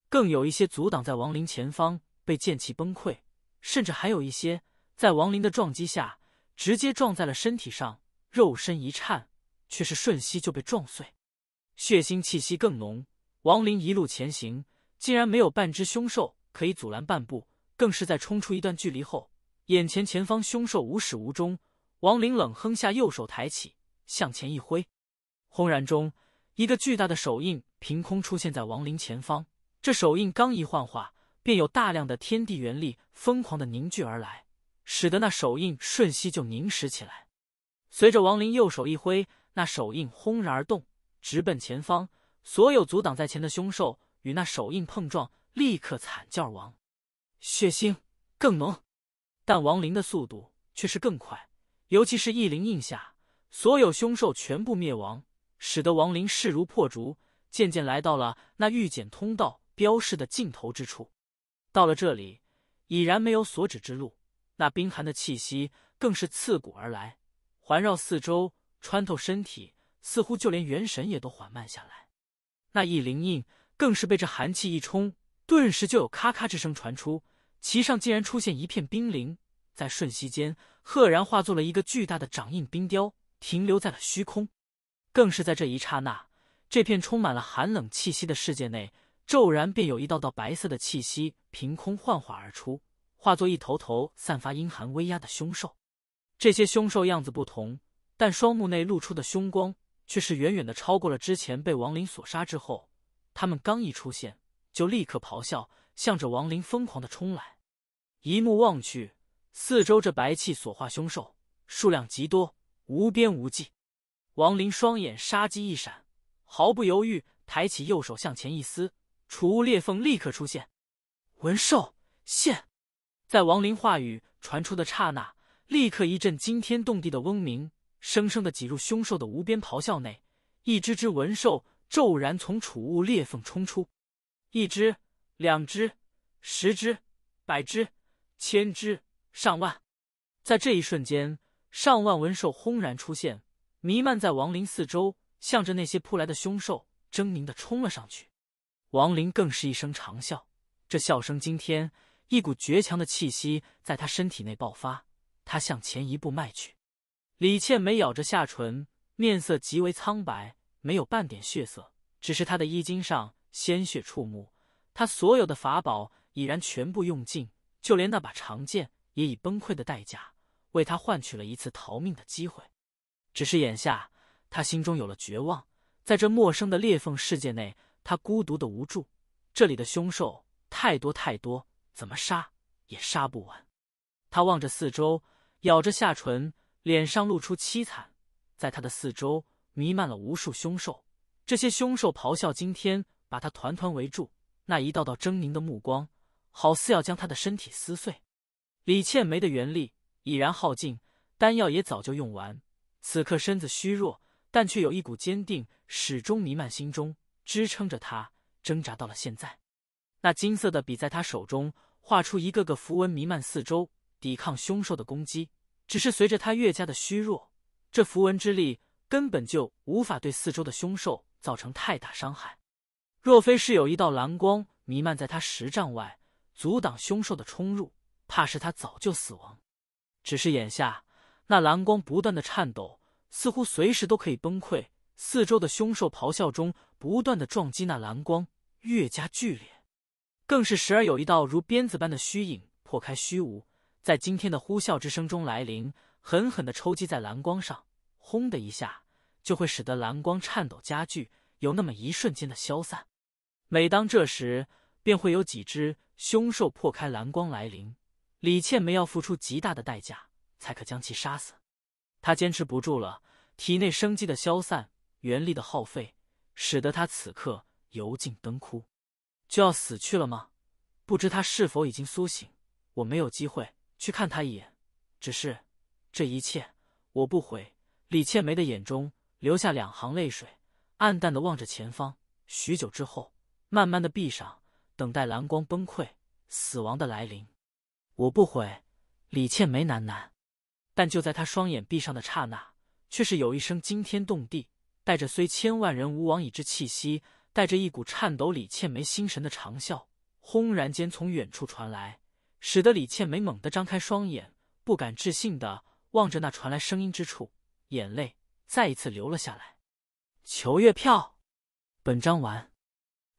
更有一些阻挡在王林前方被剑气崩溃，甚至还有一些在王林的撞击下直接撞在了身体上，肉身一颤，却是瞬息就被撞碎，血腥气息更浓，王林一路前行。竟然没有半只凶兽可以阻拦半步，更是在冲出一段距离后，眼前前方凶兽无始无终。王林冷哼下，右手抬起，向前一挥，轰然中，一个巨大的手印凭空出现在王林前方。这手印刚一幻化，便有大量的天地元力疯狂的凝聚而来，使得那手印瞬息就凝实起来。随着王林右手一挥，那手印轰然而动，直奔前方所有阻挡在前的凶兽。与那手印碰撞，立刻惨叫而亡，血腥更浓，但亡灵的速度却是更快，尤其是异灵印下，所有凶兽全部灭亡，使得亡灵势如破竹，渐渐来到了那御检通道标示的尽头之处。到了这里，已然没有所指之路，那冰寒的气息更是刺骨而来，环绕四周，穿透身体，似乎就连元神也都缓慢下来。那一灵印。更是被这寒气一冲，顿时就有咔咔之声传出，其上竟然出现一片冰凌，在瞬息间，赫然化作了一个巨大的掌印冰雕，停留在了虚空。更是在这一刹那，这片充满了寒冷气息的世界内，骤然便有一道道白色的气息凭空幻化而出，化作一头头散发阴寒威压的凶兽。这些凶兽样子不同，但双目内露出的凶光，却是远远的超过了之前被王林所杀之后。他们刚一出现，就立刻咆哮，向着王林疯狂的冲来。一目望去，四周这白气所化凶兽数量极多，无边无际。王林双眼杀机一闪，毫不犹豫抬起右手向前一撕，储物裂缝立刻出现。文兽现，在王林话语传出的刹那，立刻一阵惊天动地的嗡鸣，生生的挤入凶兽的无边咆哮内，一只只文兽。骤然从储物裂缝冲出，一只、两只、十只、百只、千只、上万，在这一瞬间，上万文兽轰然出现，弥漫在王林四周，向着那些扑来的凶兽狰狞的冲了上去。王林更是一声长啸，这笑声惊天，一股绝强的气息在他身体内爆发，他向前一步迈去。李倩梅咬着下唇，面色极为苍白。没有半点血色，只是他的衣襟上鲜血触目。他所有的法宝已然全部用尽，就连那把长剑也以崩溃的代价为他换取了一次逃命的机会。只是眼下，他心中有了绝望。在这陌生的裂缝世界内，他孤独的无助。这里的凶兽太多太多，怎么杀也杀不完。他望着四周，咬着下唇，脸上露出凄惨。在他的四周。弥漫了无数凶兽，这些凶兽咆哮惊天，把他团团围住。那一道道狰狞的目光，好似要将他的身体撕碎。李倩梅的元力已然耗尽，丹药也早就用完，此刻身子虚弱，但却有一股坚定始终弥漫心中，支撑着他挣扎到了现在。那金色的笔在他手中画出一个个符文，弥漫四周，抵抗凶兽的攻击。只是随着他越加的虚弱，这符文之力。根本就无法对四周的凶兽造成太大伤害，若非是有一道蓝光弥漫在他十丈外，阻挡凶兽的冲入，怕是他早就死亡。只是眼下那蓝光不断的颤抖，似乎随时都可以崩溃。四周的凶兽咆哮中不断的撞击那蓝光，越加剧烈，更是时而有一道如鞭子般的虚影破开虚无，在惊天的呼啸之声中来临，狠狠的抽击在蓝光上，轰的一下。就会使得蓝光颤抖加剧，有那么一瞬间的消散。每当这时，便会有几只凶兽破开蓝光来临。李倩梅要付出极大的代价才可将其杀死。她坚持不住了，体内生机的消散、元力的耗费，使得她此刻油尽灯枯，就要死去了吗？不知他是否已经苏醒？我没有机会去看他一眼，只是这一切，我不悔。李倩梅的眼中。留下两行泪水，黯淡的望着前方。许久之后，慢慢的闭上，等待蓝光崩溃、死亡的来临。我不悔，李倩梅喃喃。但就在她双眼闭上的刹那，却是有一声惊天动地，带着虽千万人吾往矣之气息，带着一股颤抖李倩梅心神的长啸，轰然间从远处传来，使得李倩梅猛地张开双眼，不敢置信的望着那传来声音之处，眼泪。再一次留了下来，求月票。本章完。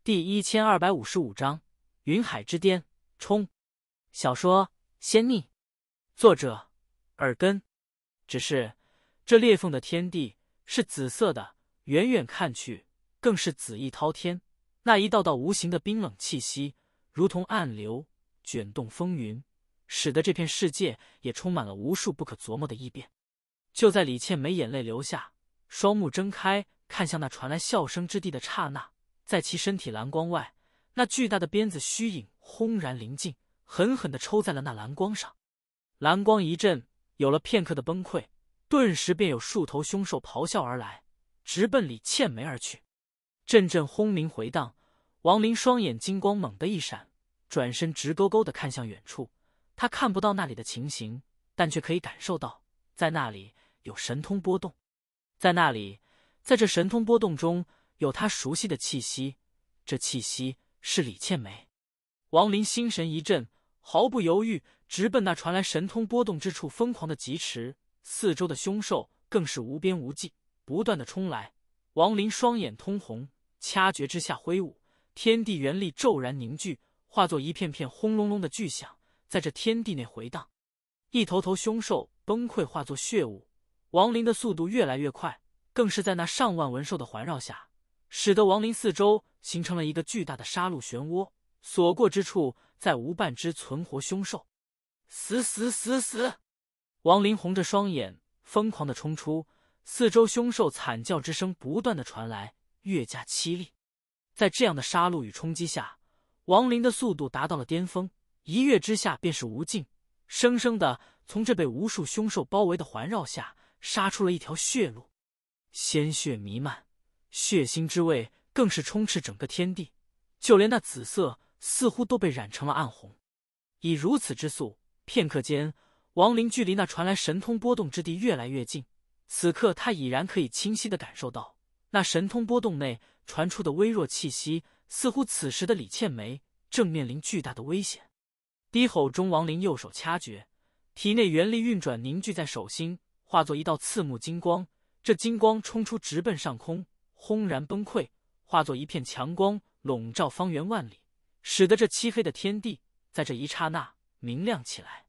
第一千二百五十五章云海之巅冲。小说《仙逆》，作者：耳根。只是这裂缝的天地是紫色的，远远看去更是紫意滔天。那一道道无形的冰冷气息，如同暗流卷动风云，使得这片世界也充满了无数不可琢磨的异变。就在李倩梅眼泪流下，双目睁开，看向那传来笑声之地的刹那，在其身体蓝光外，那巨大的鞭子虚影轰然临近，狠狠的抽在了那蓝光上。蓝光一震，有了片刻的崩溃，顿时便有数头凶兽咆哮而来，直奔李倩梅而去。阵阵轰鸣回荡，王林双眼金光猛地一闪，转身直勾勾的看向远处。他看不到那里的情形，但却可以感受到，在那里。有神通波动，在那里，在这神通波动中有他熟悉的气息，这气息是李倩梅。王林心神一震，毫不犹豫，直奔那传来神通波动之处，疯狂的疾驰。四周的凶兽更是无边无际，不断的冲来。王林双眼通红，掐诀之下挥舞，天地元力骤然凝聚，化作一片片轰隆隆的巨响，在这天地内回荡。一头头凶兽崩溃，化作血雾。亡灵的速度越来越快，更是在那上万文兽的环绕下，使得亡灵四周形成了一个巨大的杀戮漩涡，所过之处再无半只存活凶兽，死死死死！亡灵红着双眼，疯狂的冲出，四周凶兽惨叫之声不断的传来，越加凄厉。在这样的杀戮与冲击下，亡灵的速度达到了巅峰，一跃之下便是无尽，生生的从这被无数凶兽包围的环绕下。杀出了一条血路，鲜血弥漫，血腥之味更是充斥整个天地，就连那紫色似乎都被染成了暗红。以如此之速，片刻间，王林距离那传来神通波动之地越来越近。此刻，他已然可以清晰的感受到那神通波动内传出的微弱气息，似乎此时的李倩梅正面临巨大的危险。低吼中，王林右手掐诀，体内元力运转，凝聚在手心。化作一道刺目金光，这金光冲出，直奔上空，轰然崩溃，化作一片强光，笼罩方圆万里，使得这漆黑的天地在这一刹那明亮起来。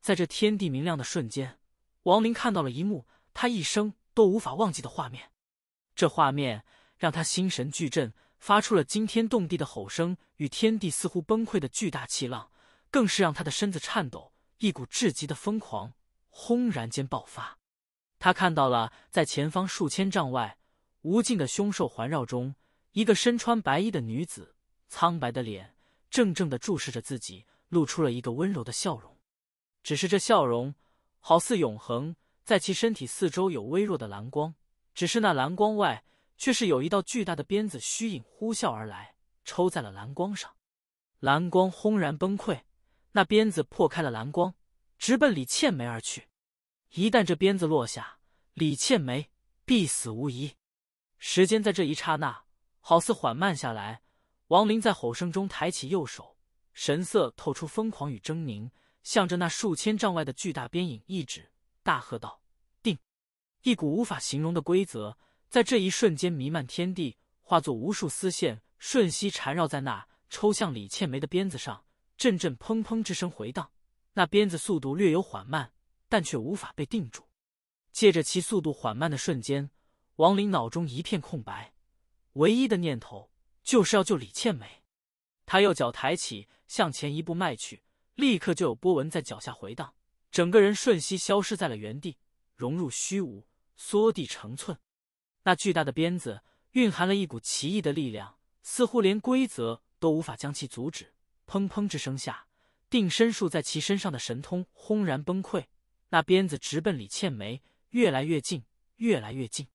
在这天地明亮的瞬间，王林看到了一幕他一生都无法忘记的画面，这画面让他心神巨震，发出了惊天动地的吼声，与天地似乎崩溃的巨大气浪，更是让他的身子颤抖，一股至极的疯狂。轰然间爆发，他看到了在前方数千丈外，无尽的凶兽环绕中，一个身穿白衣的女子，苍白的脸，怔怔的注视着自己，露出了一个温柔的笑容。只是这笑容好似永恒，在其身体四周有微弱的蓝光，只是那蓝光外却是有一道巨大的鞭子虚影呼啸而来，抽在了蓝光上，蓝光轰然崩溃，那鞭子破开了蓝光。直奔李倩梅而去，一旦这鞭子落下，李倩梅必死无疑。时间在这一刹那好似缓慢下来。王林在吼声中抬起右手，神色透出疯狂与狰狞，向着那数千丈外的巨大鞭影一指，大喝道：“定！”一股无法形容的规则在这一瞬间弥漫天地，化作无数丝线，瞬息缠绕在那抽向李倩梅的鞭子上。阵阵砰砰之声回荡。那鞭子速度略有缓慢，但却无法被定住。借着其速度缓慢的瞬间，王林脑中一片空白，唯一的念头就是要救李倩梅。他右脚抬起，向前一步迈去，立刻就有波纹在脚下回荡，整个人瞬息消失在了原地，融入虚无，缩地成寸。那巨大的鞭子蕴含了一股奇异的力量，似乎连规则都无法将其阻止。砰砰之声下。定身术在其身上的神通轰然崩溃，那鞭子直奔李倩梅，越来越近，越来越近。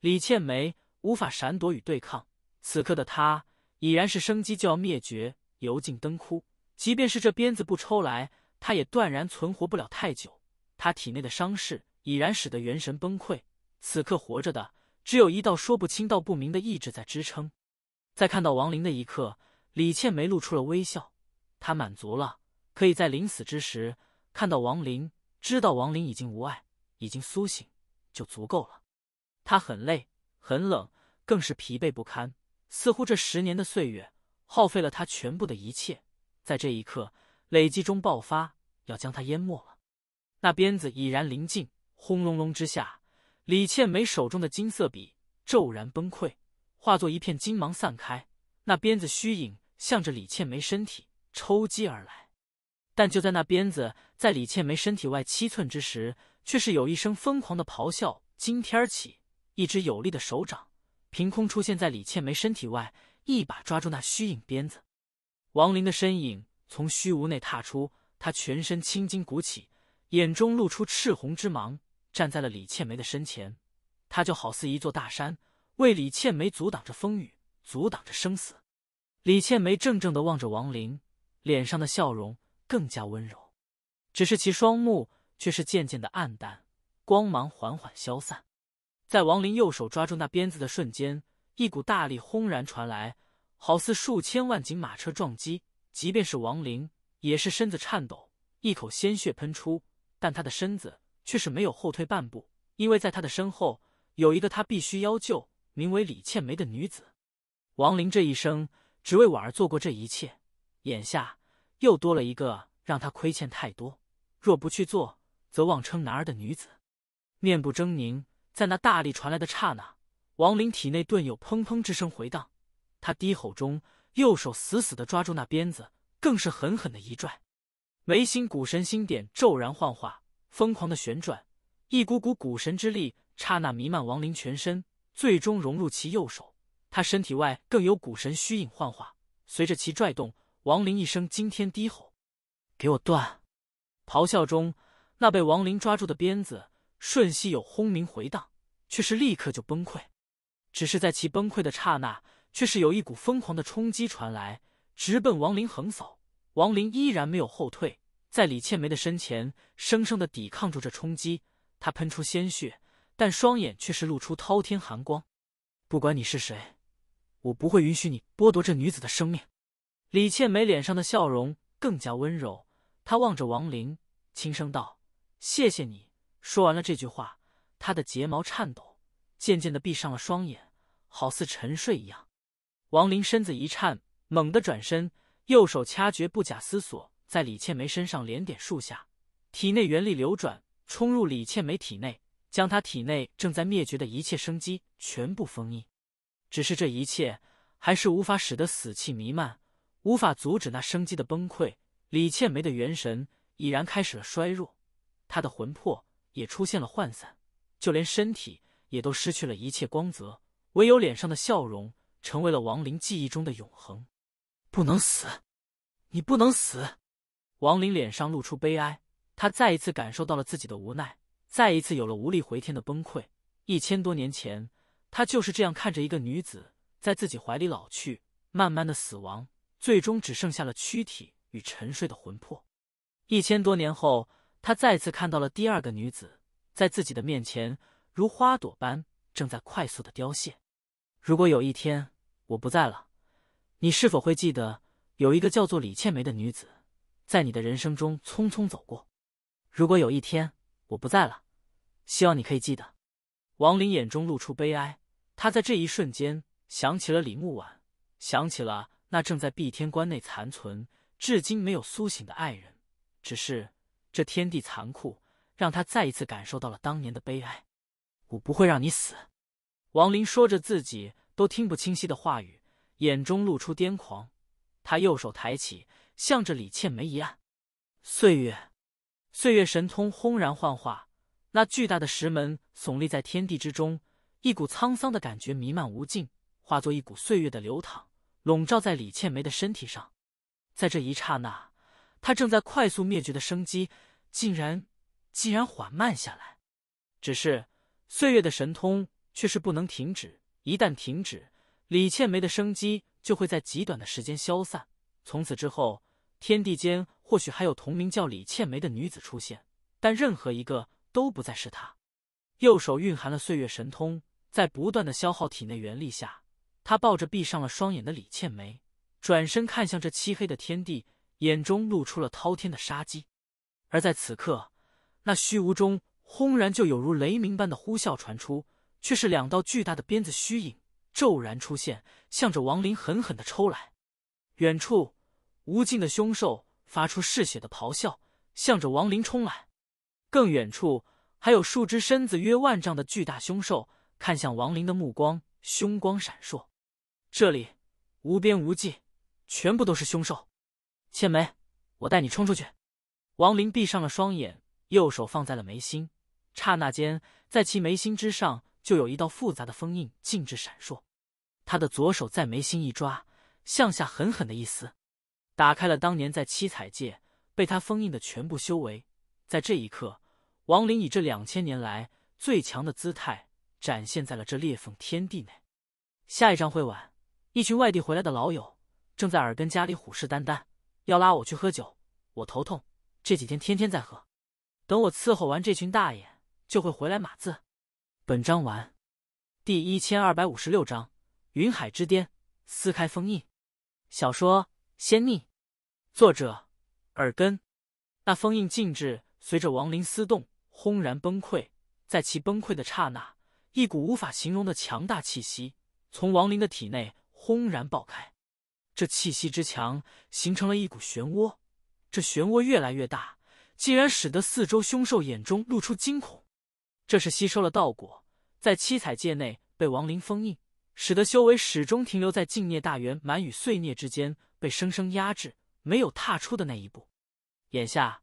李倩梅无法闪躲与对抗，此刻的她已然是生机就要灭绝，油尽灯枯。即便是这鞭子不抽来，她也断然存活不了太久。她体内的伤势已然使得元神崩溃，此刻活着的只有一道说不清道不明的意志在支撑。在看到王灵的一刻，李倩梅露出了微笑，她满足了。可以在临死之时看到王林，知道王林已经无碍，已经苏醒，就足够了。他很累，很冷，更是疲惫不堪，似乎这十年的岁月耗费了他全部的一切，在这一刻累积中爆发，要将他淹没了。那鞭子已然临近，轰隆隆之下，李倩梅手中的金色笔骤然崩溃，化作一片金芒散开。那鞭子虚影向着李倩梅身体抽击而来。但就在那鞭子在李倩梅身体外七寸之时，却是有一声疯狂的咆哮惊天起，一只有力的手掌凭空出现在李倩梅身体外，一把抓住那虚影鞭子。王林的身影从虚无内踏出，他全身青筋鼓起，眼中露出赤红之芒，站在了李倩梅的身前。他就好似一座大山，为李倩梅阻挡着风雨，阻挡着生死。李倩梅怔怔的望着王林，脸上的笑容。更加温柔，只是其双目却是渐渐的暗淡，光芒缓缓消散。在王林右手抓住那鞭子的瞬间，一股大力轰然传来，好似数千万斤马车撞击。即便是王林，也是身子颤抖，一口鲜血喷出，但他的身子却是没有后退半步，因为在他的身后有一个他必须要救，名为李倩梅的女子。王林这一生只为婉儿做过这一切，眼下。又多了一个让他亏欠太多，若不去做，则妄称男儿的女子，面部狰狞，在那大力传来的刹那，王林体内顿有砰砰之声回荡，他低吼中，右手死死地抓住那鞭子，更是狠狠的一拽，眉心古神星点骤然幻化，疯狂的旋转，一股股古神之力刹那弥漫王林全身，最终融入其右手，他身体外更有古神虚影幻化，随着其拽动。王林一声惊天低吼：“给我断！”咆哮中，那被王林抓住的鞭子瞬息有轰鸣回荡，却是立刻就崩溃。只是在其崩溃的刹那，却是有一股疯狂的冲击传来，直奔王林横扫。王林依然没有后退，在李倩梅的身前生生的抵抗住这冲击。他喷出鲜血，但双眼却是露出滔天寒光：“不管你是谁，我不会允许你剥夺这女子的生命。”李倩梅脸上的笑容更加温柔，她望着王林，轻声道：“谢谢你。”说完了这句话，她的睫毛颤抖，渐渐的闭上了双眼，好似沉睡一样。王林身子一颤，猛地转身，右手掐诀，不假思索，在李倩梅身上连点数下，体内元力流转，冲入李倩梅体内，将她体内正在灭绝的一切生机全部封印。只是这一切还是无法使得死气弥漫。无法阻止那生机的崩溃，李倩梅的元神已然开始了衰弱，她的魂魄也出现了涣散，就连身体也都失去了一切光泽，唯有脸上的笑容成为了亡灵记忆中的永恒。不能死，你不能死！亡灵脸上露出悲哀，他再一次感受到了自己的无奈，再一次有了无力回天的崩溃。一千多年前，他就是这样看着一个女子在自己怀里老去，慢慢的死亡。最终只剩下了躯体与沉睡的魂魄。一千多年后，他再次看到了第二个女子，在自己的面前如花朵般正在快速的凋谢。如果有一天我不在了，你是否会记得有一个叫做李倩梅的女子，在你的人生中匆匆走过？如果有一天我不在了，希望你可以记得。王林眼中露出悲哀，他在这一瞬间想起了李木婉，想起了。那正在碧天关内残存至今没有苏醒的爱人，只是这天地残酷，让他再一次感受到了当年的悲哀。我不会让你死！王林说着自己都听不清晰的话语，眼中露出癫狂。他右手抬起，向着李倩梅一按。岁月，岁月神通轰然幻化，那巨大的石门耸立在天地之中，一股沧桑的感觉弥漫无尽，化作一股岁月的流淌。笼罩在李倩梅的身体上，在这一刹那，她正在快速灭绝的生机竟然竟然缓慢下来。只是岁月的神通却是不能停止，一旦停止，李倩梅的生机就会在极短的时间消散。从此之后，天地间或许还有同名叫李倩梅的女子出现，但任何一个都不再是她。右手蕴含了岁月神通，在不断的消耗体内元力下。他抱着闭上了双眼的李倩梅，转身看向这漆黑的天地，眼中露出了滔天的杀机。而在此刻，那虚无中轰然就有如雷鸣般的呼啸传出，却是两道巨大的鞭子虚影骤然出现，向着王林狠狠的抽来。远处，无尽的凶兽发出嗜血的咆哮，向着王林冲来。更远处，还有数只身子约万丈的巨大凶兽，看向王林的目光凶光闪烁。这里无边无际，全部都是凶兽。倩梅，我带你冲出去。王林闭上了双眼，右手放在了眉心，刹那间，在其眉心之上就有一道复杂的封印静止闪烁。他的左手在眉心一抓，向下狠狠的一撕，打开了当年在七彩界被他封印的全部修为。在这一刻，王林以这两千年来最强的姿态展现在了这裂缝天地内。下一章会晚。一群外地回来的老友正在耳根家里虎视眈眈，要拉我去喝酒。我头痛，这几天天天在喝。等我伺候完这群大爷，就会回来码字。本章完。第一千二百五十六章：云海之巅撕开封印。小说《仙逆》，作者：耳根。那封印禁制随着亡灵撕动，轰然崩溃。在其崩溃的刹那，一股无法形容的强大气息从亡灵的体内。轰然爆开，这气息之强，形成了一股漩涡。这漩涡越来越大，竟然使得四周凶兽眼中露出惊恐。这是吸收了道果，在七彩界内被王林封印，使得修为始终停留在境涅大圆满与碎涅之间，被生生压制，没有踏出的那一步。眼下，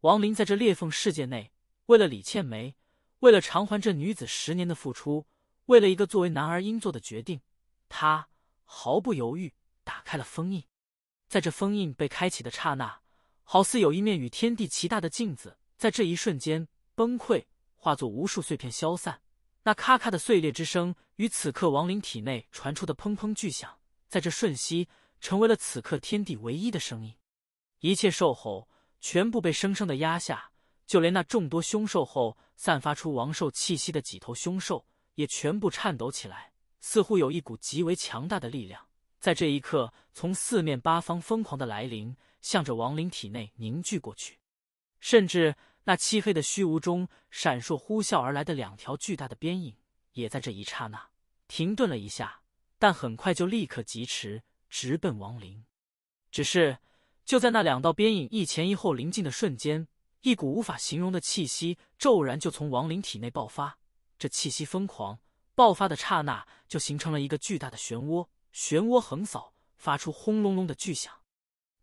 王林在这裂缝世界内，为了李倩梅，为了偿还这女子十年的付出，为了一个作为男儿应做的决定，他。毫不犹豫，打开了封印。在这封印被开启的刹那，好似有一面与天地齐大的镜子，在这一瞬间崩溃，化作无数碎片消散。那咔咔的碎裂之声与此刻亡灵体内传出的砰砰巨响，在这瞬息成为了此刻天地唯一的声音。一切兽吼全部被生生的压下，就连那众多凶兽后散发出王兽气息的几头凶兽，也全部颤抖起来。似乎有一股极为强大的力量在这一刻从四面八方疯狂的来临，向着亡灵体内凝聚过去。甚至那漆黑的虚无中闪烁、呼啸而来的两条巨大的边影，也在这一刹那停顿了一下，但很快就立刻疾驰，直奔亡灵。只是就在那两道边影一前一后临近的瞬间，一股无法形容的气息骤然就从亡灵体内爆发，这气息疯狂。爆发的刹那，就形成了一个巨大的漩涡，漩涡横扫，发出轰隆隆的巨响，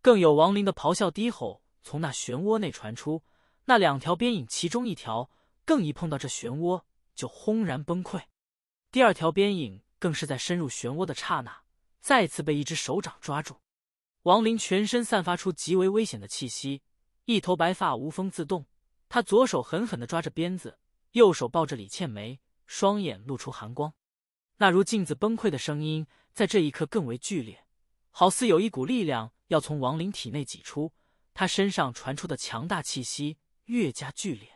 更有亡灵的咆哮低吼从那漩涡内传出。那两条鞭影，其中一条更一碰到这漩涡，就轰然崩溃；第二条鞭影更是在深入漩涡的刹那，再次被一只手掌抓住。亡灵全身散发出极为危险的气息，一头白发无风自动。他左手狠狠地抓着鞭子，右手抱着李倩梅。双眼露出寒光，那如镜子崩溃的声音在这一刻更为剧烈，好似有一股力量要从王林体内挤出。他身上传出的强大气息越加剧烈，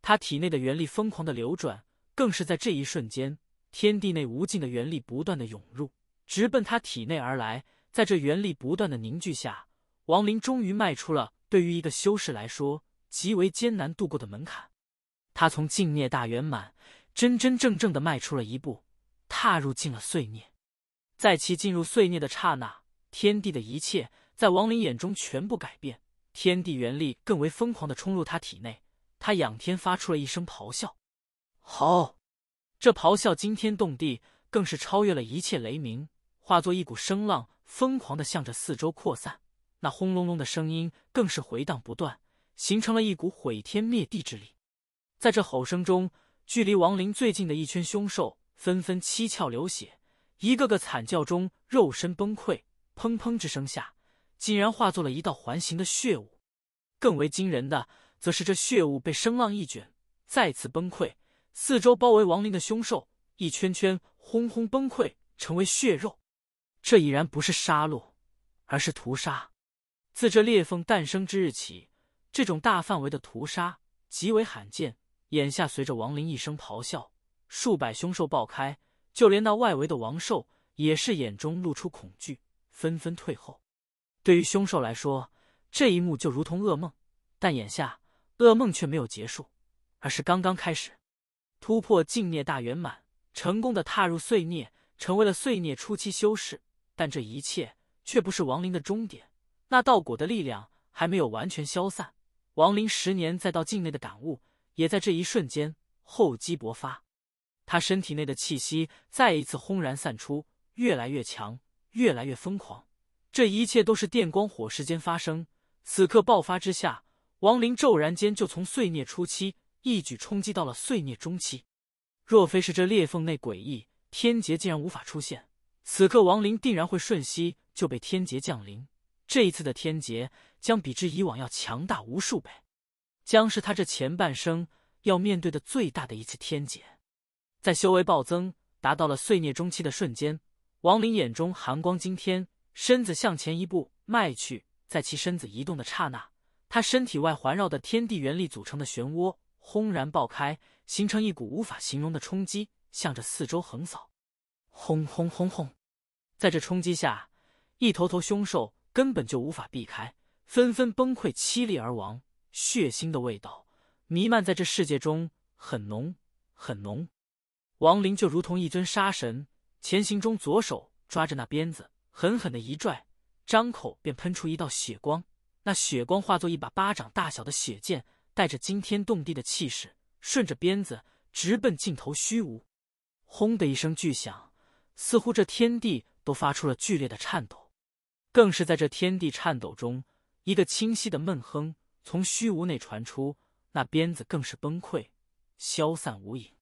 他体内的元力疯狂的流转，更是在这一瞬间，天地内无尽的元力不断的涌入，直奔他体内而来。在这元力不断的凝聚下，王林终于迈出了对于一个修士来说极为艰难度过的门槛。他从静灭大圆满。真真正正的迈出了一步，踏入进了碎念。在其进入碎念的刹那，天地的一切在王林眼中全部改变，天地元力更为疯狂的冲入他体内。他仰天发出了一声咆哮，好！这咆哮惊天动地，更是超越了一切雷鸣，化作一股声浪，疯狂的向着四周扩散。那轰隆隆的声音更是回荡不断，形成了一股毁天灭地之力。在这吼声中。距离王林最近的一圈凶兽纷纷七窍流血，一个个惨叫中肉身崩溃，砰砰之声下，竟然化作了一道环形的血雾。更为惊人的，则是这血雾被声浪一卷，再次崩溃。四周包围王林的凶兽一圈圈轰轰崩溃，成为血肉。这已然不是杀戮，而是屠杀。自这裂缝诞生之日起，这种大范围的屠杀极为罕见。眼下，随着王林一声咆哮，数百凶兽爆开，就连那外围的王兽也是眼中露出恐惧，纷纷退后。对于凶兽来说，这一幕就如同噩梦，但眼下噩梦却没有结束，而是刚刚开始。突破境孽大圆满，成功的踏入碎孽，成为了碎孽初期修士。但这一切却不是王林的终点，那道果的力量还没有完全消散。王林十年再到境内的感悟。也在这一瞬间厚积薄发，他身体内的气息再一次轰然散出，越来越强，越来越疯狂。这一切都是电光火石间发生，此刻爆发之下，王林骤然间就从碎孽初期一举冲击到了碎孽中期。若非是这裂缝内诡异天劫竟然无法出现，此刻王林定然会瞬息就被天劫降临。这一次的天劫将比之以往要强大无数倍。将是他这前半生要面对的最大的一次天劫，在修为暴增达到了碎孽中期的瞬间，王林眼中寒光惊天，身子向前一步迈去。在其身子移动的刹那，他身体外环绕的天地元力组成的漩涡轰然爆开，形成一股无法形容的冲击，向着四周横扫。轰轰轰轰，在这冲击下，一头头凶兽根本就无法避开，纷纷崩溃凄厉而亡。血腥的味道弥漫在这世界中，很浓很浓。王林就如同一尊杀神，前行中左手抓着那鞭子，狠狠的一拽，张口便喷出一道血光。那血光化作一把巴掌大小的血剑，带着惊天动地的气势，顺着鞭子直奔尽头虚无。轰的一声巨响，似乎这天地都发出了剧烈的颤抖。更是在这天地颤抖中，一个清晰的闷哼。从虚无内传出，那鞭子更是崩溃，消散无影。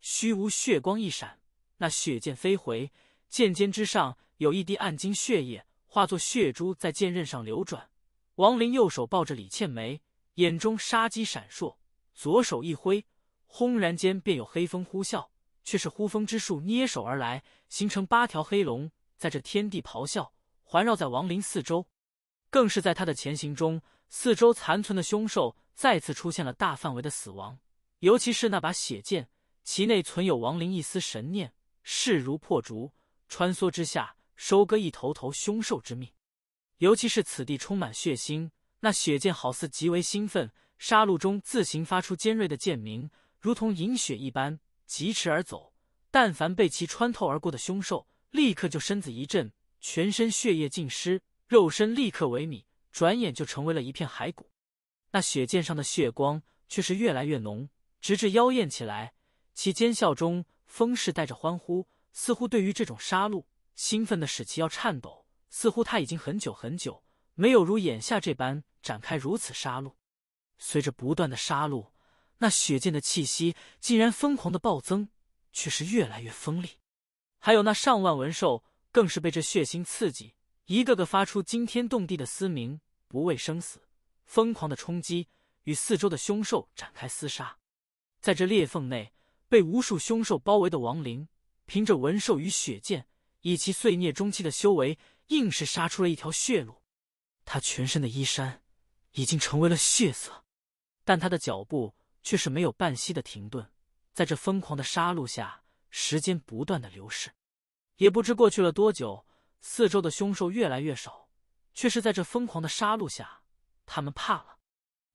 虚无血光一闪，那血剑飞回，剑尖之上有一滴暗金血液，化作血珠在剑刃上流转。王林右手抱着李倩梅，眼中杀机闪烁，左手一挥，轰然间便有黑风呼啸，却是呼风之术捏手而来，形成八条黑龙，在这天地咆哮，环绕在王林四周，更是在他的前行中。四周残存的凶兽再次出现了大范围的死亡，尤其是那把血剑，其内存有亡灵一丝神念，势如破竹，穿梭之下收割一头头凶兽之命。尤其是此地充满血腥，那血剑好似极为兴奋，杀戮中自行发出尖锐的剑鸣，如同饮血一般疾驰而走。但凡被其穿透而过的凶兽，立刻就身子一震，全身血液尽失，肉身立刻萎靡。转眼就成为了一片骸骨，那血剑上的血光却是越来越浓，直至妖艳起来。其尖笑中，风势带着欢呼，似乎对于这种杀戮兴奋的使其要颤抖，似乎他已经很久很久没有如眼下这般展开如此杀戮。随着不断的杀戮，那血剑的气息竟然疯狂的暴增，却是越来越锋利。还有那上万文兽，更是被这血腥刺激，一个个发出惊天动地的嘶鸣。不畏生死，疯狂的冲击与四周的凶兽展开厮杀。在这裂缝内，被无数凶兽包围的亡灵，凭着文兽与血剑，以其碎孽中期的修为，硬是杀出了一条血路。他全身的衣衫已经成为了血色，但他的脚步却是没有半息的停顿。在这疯狂的杀戮下，时间不断的流逝。也不知过去了多久，四周的凶兽越来越少。却是在这疯狂的杀戮下，他们怕了。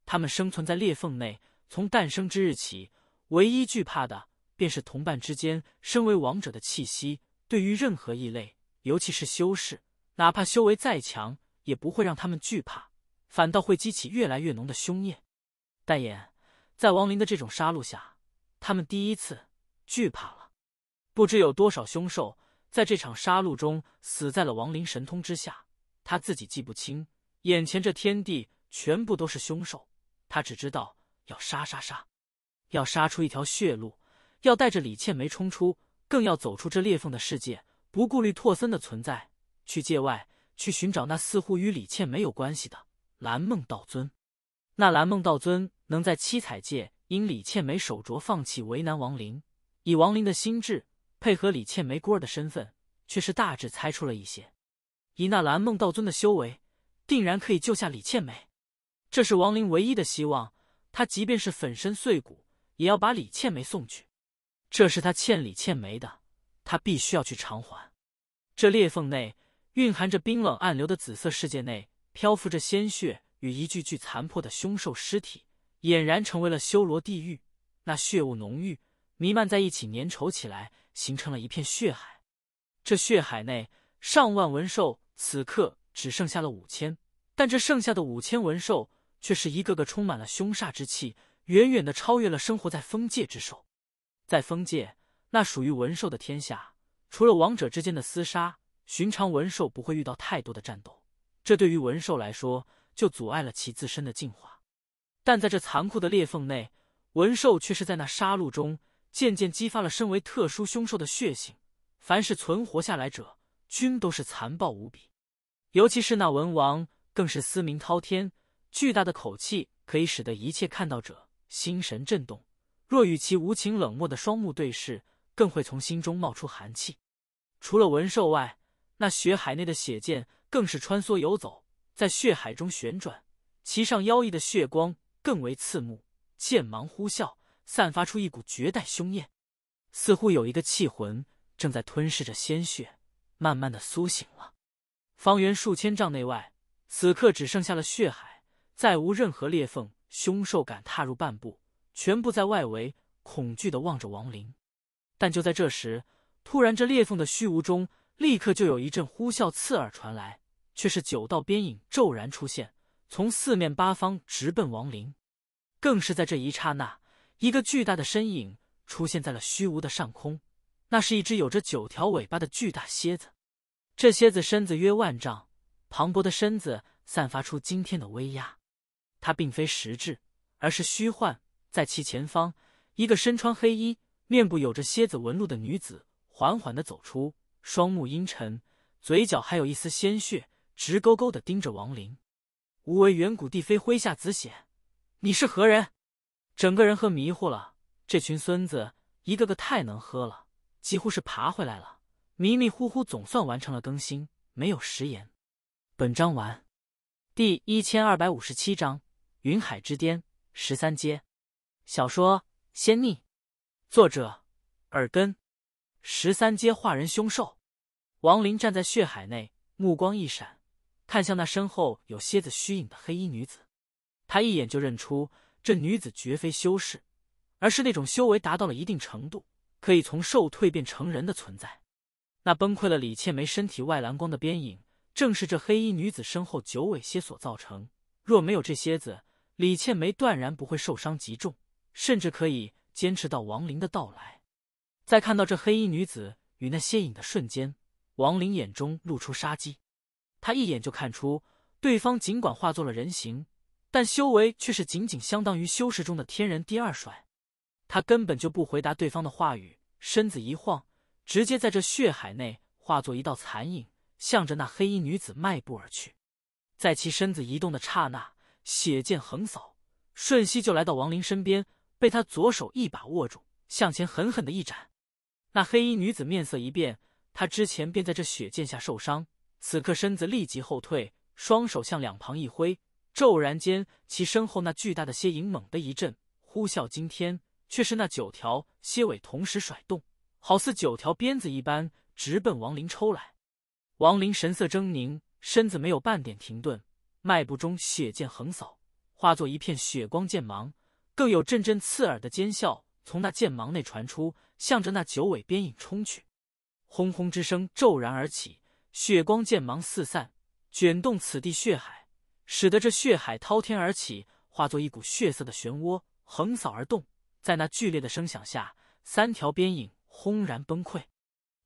他们生存在裂缝内，从诞生之日起，唯一惧怕的便是同伴之间。身为王者的气息，对于任何异类，尤其是修士，哪怕修为再强，也不会让他们惧怕，反倒会激起越来越浓的凶焰。但也在王林的这种杀戮下，他们第一次惧怕了。不知有多少凶兽在这场杀戮中死在了王林神通之下。他自己记不清，眼前这天地全部都是凶兽，他只知道要杀杀杀，要杀出一条血路，要带着李倩梅冲出，更要走出这裂缝的世界，不顾虑拓森的存在，去界外去寻找那似乎与李倩没有关系的蓝梦道尊。那蓝梦道尊能在七彩界因李倩梅手镯放弃为难王林，以王林的心智配合李倩梅孤儿的身份，却是大致猜出了一些。以那蓝梦道尊的修为，定然可以救下李倩梅。这是王林唯一的希望。他即便是粉身碎骨，也要把李倩梅送去。这是他欠李倩梅的，他必须要去偿还。这裂缝内蕴含着冰冷暗流的紫色世界内，漂浮着鲜血与一具具残破的凶兽尸体，俨然成为了修罗地狱。那血雾浓郁，弥漫在一起，粘稠起来，形成了一片血海。这血海内。上万文兽此刻只剩下了五千，但这剩下的五千文兽却是一个个充满了凶煞之气，远远的超越了生活在封界之兽。在封界，那属于文兽的天下，除了王者之间的厮杀，寻常文兽不会遇到太多的战斗。这对于文兽来说，就阻碍了其自身的进化。但在这残酷的裂缝内，文兽却是在那杀戮中渐渐激发了身为特殊凶兽的血性。凡是存活下来者。均都是残暴无比，尤其是那文王，更是嘶鸣滔天，巨大的口气可以使得一切看到者心神震动。若与其无情冷漠的双目对视，更会从心中冒出寒气。除了文兽外，那血海内的血剑更是穿梭游走在血海中旋转，其上妖异的血光更为刺目，剑芒呼啸，散发出一股绝代凶焰，似乎有一个气魂正在吞噬着鲜血。慢慢的苏醒了，方圆数千丈内外，此刻只剩下了血海，再无任何裂缝，凶兽敢踏入半步，全部在外围恐惧的望着王林。但就在这时，突然这裂缝的虚无中，立刻就有一阵呼啸刺耳传来，却是九道边影骤然出现，从四面八方直奔王林。更是在这一刹那，一个巨大的身影出现在了虚无的上空。那是一只有着九条尾巴的巨大蝎子，这蝎子身子约万丈，磅礴的身子散发出惊天的威压。它并非实质，而是虚幻。在其前方，一个身穿黑衣、面部有着蝎子纹路的女子缓缓的走出，双目阴沉，嘴角还有一丝鲜血，直勾勾的盯着王林。无为远古帝妃麾下子显，你是何人？整个人喝迷糊了，这群孙子一个个太能喝了。几乎是爬回来了，迷迷糊糊总算完成了更新，没有食言。本章完。第一千二百五十七章：云海之巅十三阶。小说《仙逆》，作者：耳根。十三阶化人凶兽，王林站在血海内，目光一闪，看向那身后有蝎子虚影的黑衣女子。他一眼就认出，这女子绝非修士，而是那种修为达到了一定程度。可以从兽蜕变成人的存在，那崩溃了李倩梅身体外蓝光的边影，正是这黑衣女子身后九尾蝎所造成。若没有这蝎子，李倩梅断然不会受伤极重，甚至可以坚持到王林的到来。在看到这黑衣女子与那蝎影的瞬间，王林眼中露出杀机。他一眼就看出，对方尽管化作了人形，但修为却是仅仅相当于修士中的天人第二帅。他根本就不回答对方的话语，身子一晃，直接在这血海内化作一道残影，向着那黑衣女子迈步而去。在其身子移动的刹那，血剑横扫，瞬息就来到王林身边，被他左手一把握住，向前狠狠的一斩。那黑衣女子面色一变，她之前便在这血剑下受伤，此刻身子立即后退，双手向两旁一挥，骤然间其身后那巨大的蝎影猛地一震，呼啸惊天。却是那九条蝎尾同时甩动，好似九条鞭子一般，直奔王林抽来。王林神色狰狞，身子没有半点停顿，迈步中血剑横扫，化作一片血光剑芒，更有阵阵刺耳的尖啸从那剑芒内传出，向着那九尾鞭影冲去。轰轰之声骤然而起，血光剑芒四散，卷动此地血海，使得这血海滔天而起，化作一股血色的漩涡，横扫而动。在那剧烈的声响下，三条边影轰然崩溃，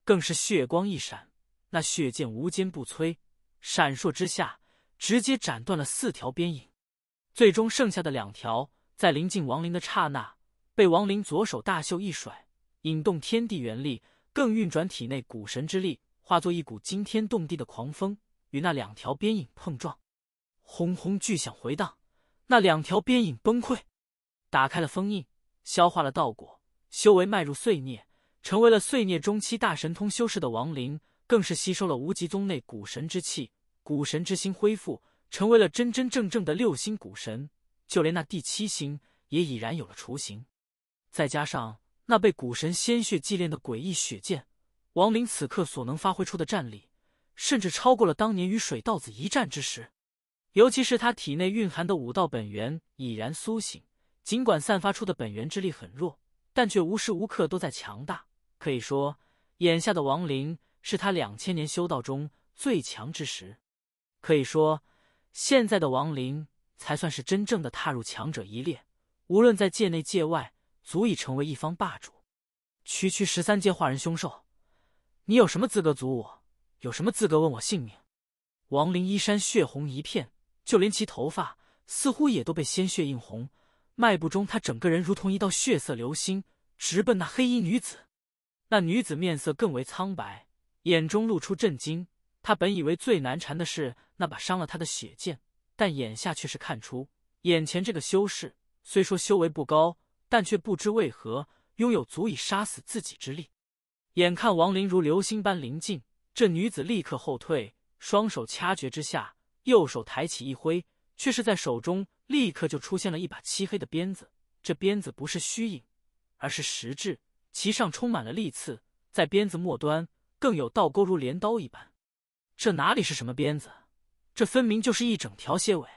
更是血光一闪。那血剑无坚不摧，闪烁之下直接斩断了四条边影。最终剩下的两条，在临近亡灵的刹那，被亡灵左手大袖一甩，引动天地元力，更运转体内古神之力，化作一股惊天动地的狂风，与那两条边影碰撞，轰轰巨响回荡。那两条边影崩溃，打开了封印。消化了道果，修为迈入碎涅，成为了碎涅中期大神通修士的王灵，更是吸收了无极宗内古神之气，古神之心恢复，成为了真真正正的六星古神，就连那第七星也已然有了雏形。再加上那被古神鲜血祭炼的诡异血剑，王灵此刻所能发挥出的战力，甚至超过了当年与水道子一战之时。尤其是他体内蕴含的武道本源已然苏醒。尽管散发出的本源之力很弱，但却无时无刻都在强大。可以说，眼下的亡灵是他两千年修道中最强之时。可以说，现在的亡灵才算是真正的踏入强者一列。无论在界内界外，足以成为一方霸主。区区十三阶化人凶兽，你有什么资格阻我？有什么资格问我性命？亡灵衣衫血红一片，就连其头发似乎也都被鲜血映红。迈步中，他整个人如同一道血色流星，直奔那黑衣女子。那女子面色更为苍白，眼中露出震惊。她本以为最难缠的是那把伤了他的血剑，但眼下却是看出，眼前这个修士虽说修为不高，但却不知为何拥有足以杀死自己之力。眼看王林如流星般临近，这女子立刻后退，双手掐诀之下，右手抬起一挥。却是在手中立刻就出现了一把漆黑的鞭子，这鞭子不是虚影，而是实质，其上充满了利刺，在鞭子末端更有倒钩如镰刀一般。这哪里是什么鞭子？这分明就是一整条蝎尾。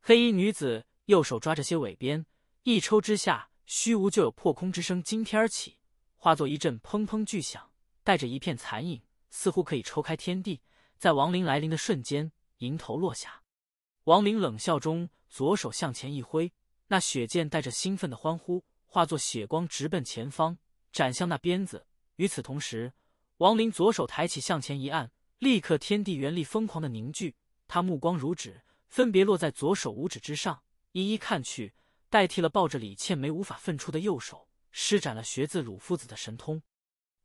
黑衣女子右手抓着蝎尾鞭，一抽之下，虚无就有破空之声惊天而起，化作一阵砰砰巨响，带着一片残影，似乎可以抽开天地。在亡灵来临的瞬间，迎头落下。王林冷笑中，左手向前一挥，那血剑带着兴奋的欢呼，化作血光直奔前方，斩向那鞭子。与此同时，王林左手抬起向前一按，立刻天地元力疯狂的凝聚。他目光如指，分别落在左手五指之上，一一看去，代替了抱着李倩梅无法分出的右手，施展了学自鲁夫子的神通。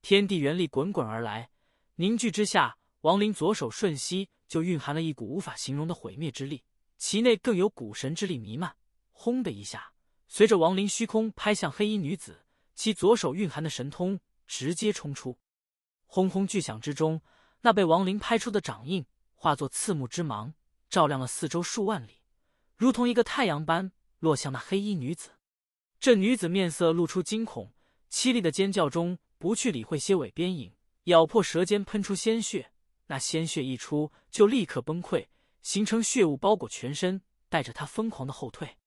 天地元力滚滚而来，凝聚之下，王林左手瞬息就蕴含了一股无法形容的毁灭之力。其内更有古神之力弥漫。轰的一下，随着亡灵虚空拍向黑衣女子，其左手蕴含的神通直接冲出。轰轰巨响之中，那被亡灵拍出的掌印化作刺目之芒，照亮了四周数万里，如同一个太阳般落向那黑衣女子。这女子面色露出惊恐，凄厉的尖叫中，不去理会蝎尾鞭影，咬破舌尖喷出鲜血。那鲜血一出，就立刻崩溃。形成血雾包裹全身，带着他疯狂的后退，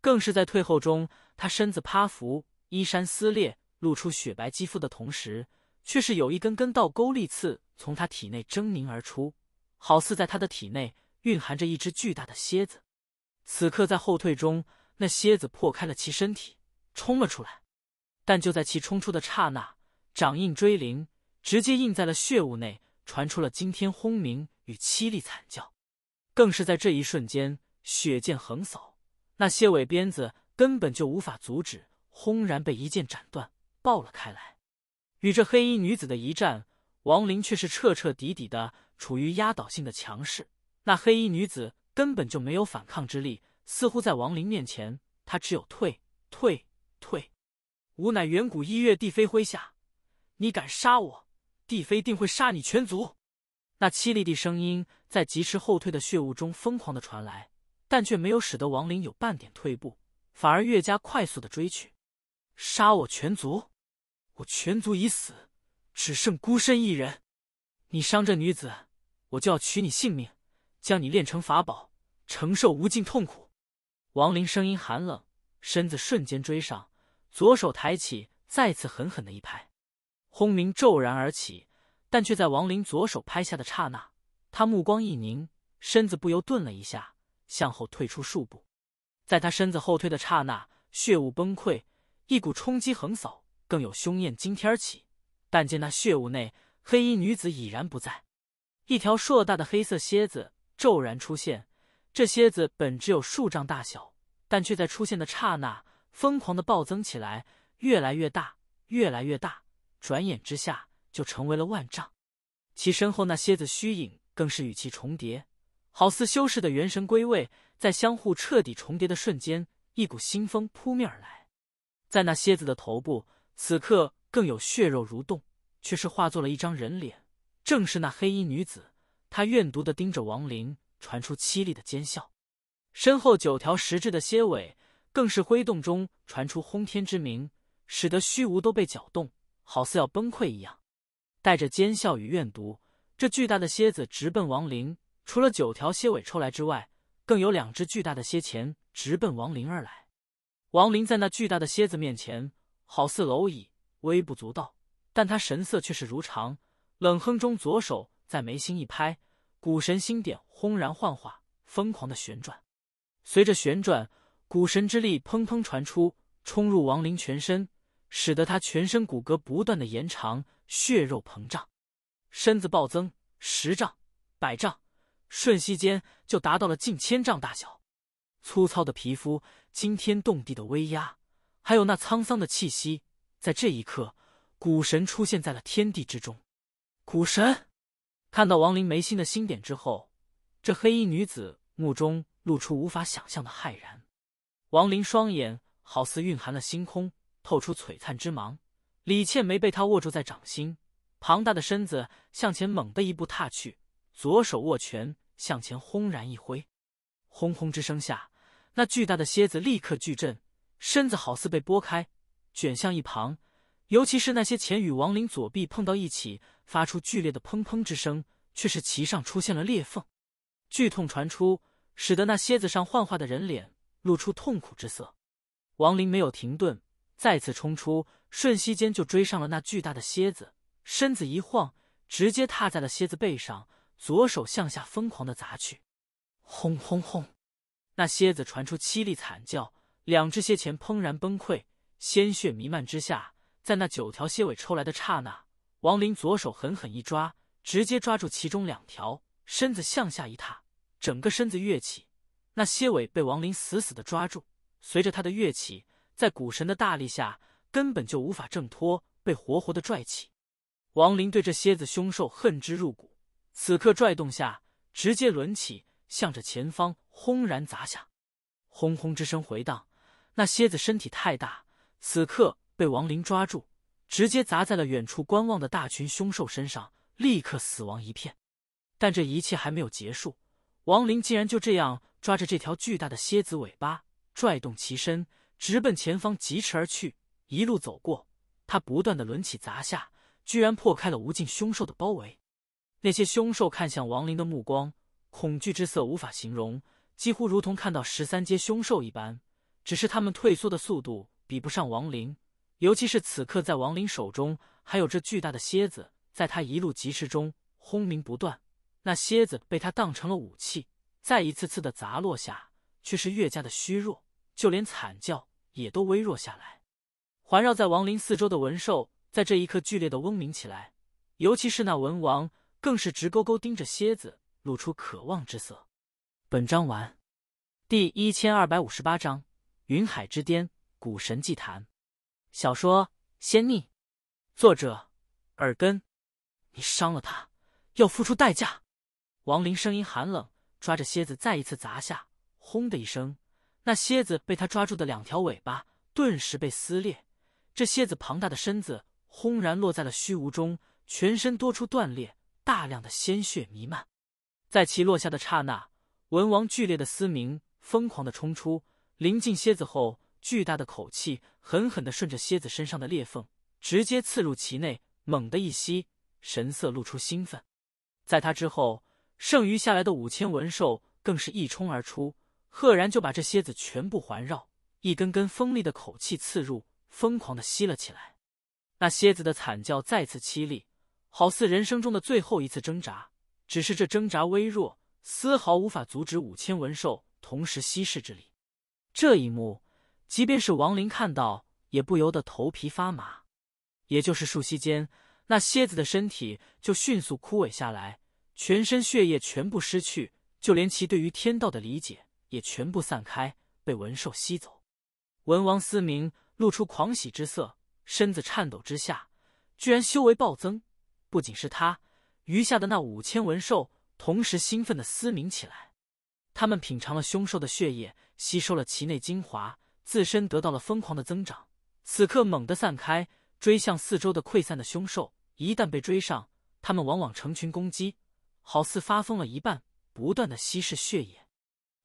更是在退后中，他身子趴伏，衣衫撕裂，露出雪白肌肤的同时，却是有一根根倒钩利刺从他体内狰狞而出，好似在他的体内蕴含着一只巨大的蝎子。此刻在后退中，那蝎子破开了其身体，冲了出来，但就在其冲出的刹那，掌印追灵直接印在了血雾内，传出了惊天轰鸣与凄厉惨叫。更是在这一瞬间，血剑横扫，那蝎尾鞭子根本就无法阻止，轰然被一剑斩断，爆了开来。与这黑衣女子的一战，王林却是彻彻底底的处于压倒性的强势。那黑衣女子根本就没有反抗之力，似乎在王林面前，他只有退、退、退。吾乃远古一月帝妃麾下，你敢杀我，帝妃定会杀你全族！那凄厉的声音在及时后退的血雾中疯狂的传来，但却没有使得亡灵有半点退步，反而越加快速的追去。杀我全族，我全族已死，只剩孤身一人。你伤这女子，我就要取你性命，将你炼成法宝，承受无尽痛苦。亡灵声音寒冷，身子瞬间追上，左手抬起，再次狠狠的一拍，轰鸣骤然而起。但却在王林左手拍下的刹那，他目光一凝，身子不由顿了一下，向后退出数步。在他身子后退的刹那，血雾崩溃，一股冲击横扫，更有凶焰惊天起。但见那血雾内，黑衣女子已然不在，一条硕大的黑色蝎子骤然出现。这蝎子本只有数丈大小，但却在出现的刹那疯狂的暴增起来，越来越大，越来越大。转眼之下。就成为了万丈，其身后那蝎子虚影更是与其重叠，好似修士的元神归位。在相互彻底重叠的瞬间，一股腥风扑面而来。在那蝎子的头部，此刻更有血肉蠕动，却是化作了一张人脸，正是那黑衣女子。她怨毒的盯着王林，传出凄厉的尖笑。身后九条实质的蝎尾更是挥动中传出轰天之鸣，使得虚无都被搅动，好似要崩溃一样。带着奸笑与怨毒，这巨大的蝎子直奔王林。除了九条蝎尾抽来之外，更有两只巨大的蝎钳直奔王林而来。王林在那巨大的蝎子面前，好似蝼蚁，微不足道。但他神色却是如常，冷哼中，左手在眉心一拍，古神星点轰然幻化，疯狂的旋转。随着旋转，古神之力砰砰传出，冲入王林全身。使得他全身骨骼不断的延长，血肉膨胀，身子暴增十丈、百丈，瞬息间就达到了近千丈大小。粗糙的皮肤，惊天动地的威压，还有那沧桑的气息，在这一刻，古神出现在了天地之中。古神看到王林眉心的心点之后，这黑衣女子目中露出无法想象的骇然。王林双眼好似蕴含了星空。透出璀璨之芒，李倩梅被他握住在掌心，庞大的身子向前猛的一步踏去，左手握拳向前轰然一挥，轰轰之声下，那巨大的蝎子立刻巨震，身子好似被拨开，卷向一旁。尤其是那些钱与王林左臂碰到一起，发出剧烈的砰砰之声，却是其上出现了裂缝，剧痛传出，使得那蝎子上幻化的人脸露出痛苦之色。王林没有停顿。再次冲出，瞬息间就追上了那巨大的蝎子，身子一晃，直接踏在了蝎子背上，左手向下疯狂的砸去，轰轰轰！那蝎子传出凄厉惨叫，两只蝎钳砰然崩溃，鲜血弥漫之下，在那九条蝎尾抽来的刹那，王林左手狠狠一抓，直接抓住其中两条，身子向下一踏，整个身子跃起，那蝎尾被王林死死的抓住，随着他的跃起。在古神的大力下，根本就无法挣脱，被活活的拽起。王林对这蝎子凶兽恨之入骨，此刻拽动下，直接抡起，向着前方轰然砸下。轰轰之声回荡，那蝎子身体太大，此刻被王林抓住，直接砸在了远处观望的大群凶兽身上，立刻死亡一片。但这一切还没有结束，王林竟然就这样抓着这条巨大的蝎子尾巴，拽动其身。直奔前方疾驰而去，一路走过，他不断的抡起砸下，居然破开了无尽凶兽的包围。那些凶兽看向王林的目光，恐惧之色无法形容，几乎如同看到十三阶凶兽一般。只是他们退缩的速度比不上王林，尤其是此刻在王林手中还有这巨大的蝎子，在他一路疾驰中轰鸣不断。那蝎子被他当成了武器，再一次次的砸落下，却是越加的虚弱。就连惨叫也都微弱下来，环绕在亡灵四周的文兽在这一刻剧烈的嗡鸣起来，尤其是那文王更是直勾勾盯着蝎子，露出渴望之色。本章完。第一千二百五十八章：云海之巅，古神祭坛。小说《仙逆》，作者：耳根。你伤了他，要付出代价。亡灵声音寒冷，抓着蝎子再一次砸下，轰的一声。那蝎子被他抓住的两条尾巴顿时被撕裂，这蝎子庞大的身子轰然落在了虚无中，全身多处断裂，大量的鲜血弥漫。在其落下的刹那，文王剧烈的嘶鸣，疯狂的冲出，临近蝎子后，巨大的口气狠狠的顺着蝎子身上的裂缝直接刺入其内，猛地一吸，神色露出兴奋。在他之后，剩余下来的五千文兽更是一冲而出。赫然就把这蝎子全部环绕，一根根锋利的口气刺入，疯狂的吸了起来。那蝎子的惨叫再次凄厉，好似人生中的最后一次挣扎。只是这挣扎微弱，丝毫无法阻止五千文兽同时吸释之力。这一幕，即便是王林看到，也不由得头皮发麻。也就是数息间，那蝎子的身体就迅速枯萎下来，全身血液全部失去，就连其对于天道的理解。也全部散开，被文兽吸走。文王嘶鸣，露出狂喜之色，身子颤抖之下，居然修为暴增。不仅是他，余下的那五千文兽同时兴奋的嘶鸣起来。他们品尝了凶兽的血液，吸收了其内精华，自身得到了疯狂的增长。此刻猛地散开，追向四周的溃散的凶兽。一旦被追上，他们往往成群攻击，好似发疯了一般，不断的稀释血液。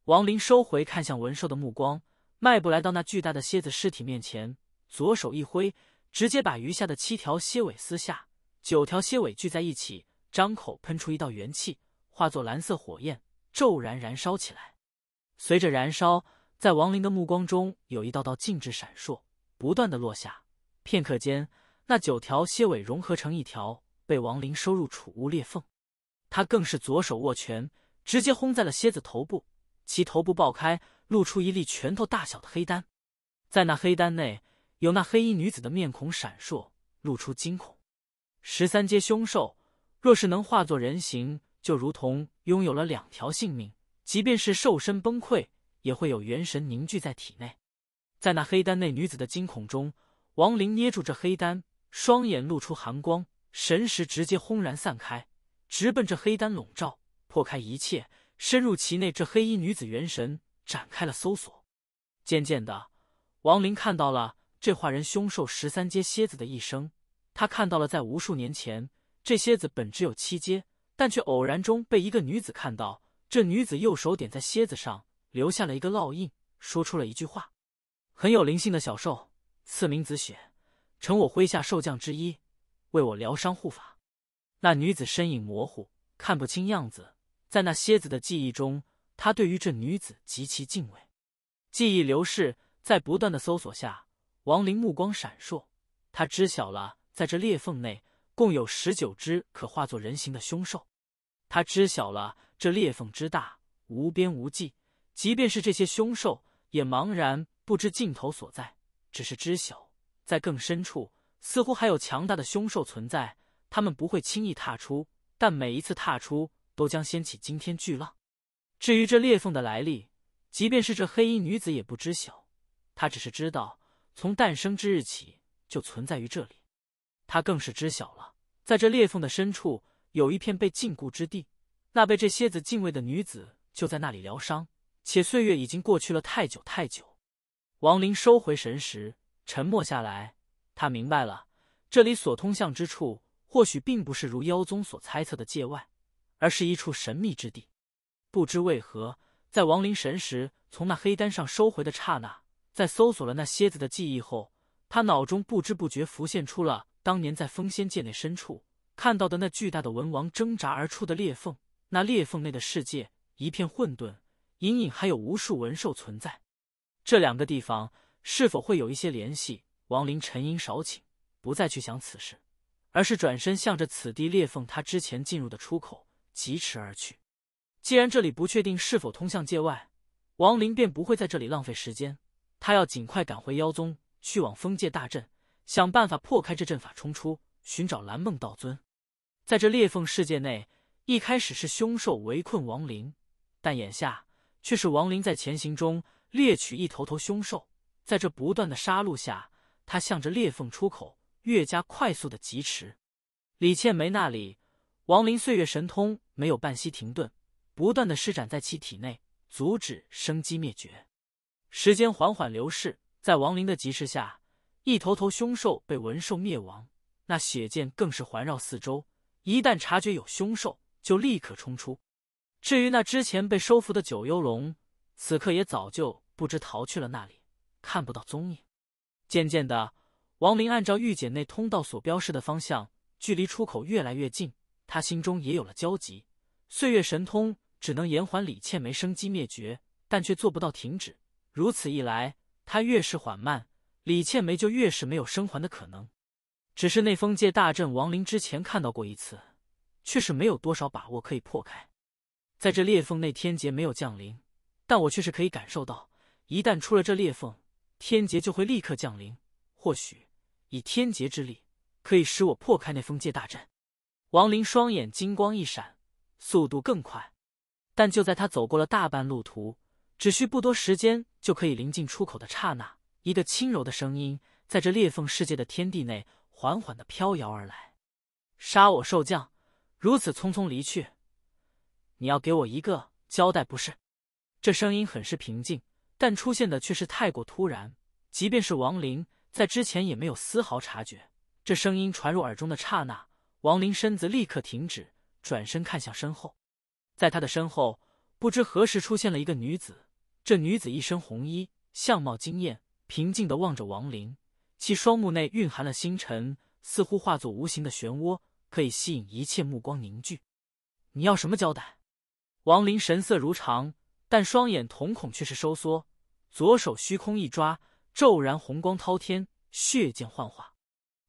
王林收回看向文兽的目光，迈步来到那巨大的蝎子尸体面前，左手一挥，直接把余下的七条蝎尾撕下，九条蝎尾聚在一起，张口喷出一道元气，化作蓝色火焰，骤然燃烧起来。随着燃烧，在王林的目光中有一道道禁制闪烁，不断的落下。片刻间，那九条蝎尾融合成一条，被王林收入储物裂缝。他更是左手握拳，直接轰在了蝎子头部。其头部爆开，露出一粒拳头大小的黑丹，在那黑丹内，有那黑衣女子的面孔闪烁，露出惊恐。十三阶凶兽若是能化作人形，就如同拥有了两条性命，即便是兽身崩溃，也会有元神凝聚在体内。在那黑丹内女子的惊恐中，王林捏住这黑丹，双眼露出寒光，神识直接轰然散开，直奔这黑丹笼罩，破开一切。深入其内，这黑衣女子元神展开了搜索。渐渐的，王林看到了这化人凶兽十三阶蝎子的一生。他看到了，在无数年前，这蝎子本只有七阶，但却偶然中被一个女子看到。这女子右手点在蝎子上，留下了一个烙印，说出了一句话：“很有灵性的小兽，赐名紫雪，成我麾下兽将之一，为我疗伤护法。”那女子身影模糊，看不清样子。在那蝎子的记忆中，他对于这女子极其敬畏。记忆流逝，在不断的搜索下，王林目光闪烁，他知晓了，在这裂缝内共有十九只可化作人形的凶兽。他知晓了这裂缝之大，无边无际，即便是这些凶兽也茫然不知尽头所在，只是知晓在更深处，似乎还有强大的凶兽存在。他们不会轻易踏出，但每一次踏出。都将掀起惊天巨浪。至于这裂缝的来历，即便是这黑衣女子也不知晓。她只是知道，从诞生之日起就存在于这里。她更是知晓了，在这裂缝的深处有一片被禁锢之地。那被这蝎子敬畏的女子就在那里疗伤，且岁月已经过去了太久太久。王林收回神识，沉默下来。他明白了，这里所通向之处，或许并不是如妖宗所猜测的界外。而是一处神秘之地，不知为何，在亡灵神识从那黑单上收回的刹那，在搜索了那蝎子的记忆后，他脑中不知不觉浮现出了当年在风仙界内深处看到的那巨大的文王挣扎而出的裂缝，那裂缝内的世界一片混沌，隐隐还有无数文兽存在。这两个地方是否会有一些联系？亡灵沉吟少顷，不再去想此事，而是转身向着此地裂缝他之前进入的出口。疾驰而去。既然这里不确定是否通向界外，王林便不会在这里浪费时间。他要尽快赶回妖宗，去往封界大阵，想办法破开这阵法，冲出，寻找蓝梦道尊。在这裂缝世界内，一开始是凶兽围困王林，但眼下却是王林在前行中猎取一头头凶兽。在这不断的杀戮下，他向着裂缝出口越加快速的疾驰。李倩梅那里。亡灵岁月神通没有半息停顿，不断的施展在其体内，阻止生机灭绝。时间缓缓流逝，在亡灵的极势下，一头头凶兽被文兽灭亡。那血剑更是环绕四周，一旦察觉有凶兽，就立刻冲出。至于那之前被收服的九幽龙，此刻也早就不知逃去了哪里，看不到踪影。渐渐的，亡灵按照御姐内通道所标示的方向，距离出口越来越近。他心中也有了焦急，岁月神通只能延缓李倩梅生机灭绝，但却做不到停止。如此一来，他越是缓慢，李倩梅就越是没有生还的可能。只是那封界大阵，亡灵之前看到过一次，却是没有多少把握可以破开。在这裂缝内，天劫没有降临，但我却是可以感受到，一旦出了这裂缝，天劫就会立刻降临。或许以天劫之力，可以使我破开那封界大阵。王林双眼金光一闪，速度更快。但就在他走过了大半路途，只需不多时间就可以临近出口的刹那，一个轻柔的声音在这裂缝世界的天地内缓缓的飘摇而来：“杀我兽将，如此匆匆离去，你要给我一个交代，不是？”这声音很是平静，但出现的却是太过突然。即便是王林在之前也没有丝毫察觉。这声音传入耳中的刹那。王林身子立刻停止，转身看向身后，在他的身后，不知何时出现了一个女子。这女子一身红衣，相貌惊艳，平静的望着王林，其双目内蕴含了星辰，似乎化作无形的漩涡，可以吸引一切目光凝聚。你要什么交代？王林神色如常，但双眼瞳孔却是收缩，左手虚空一抓，骤然红光滔天，血剑幻化。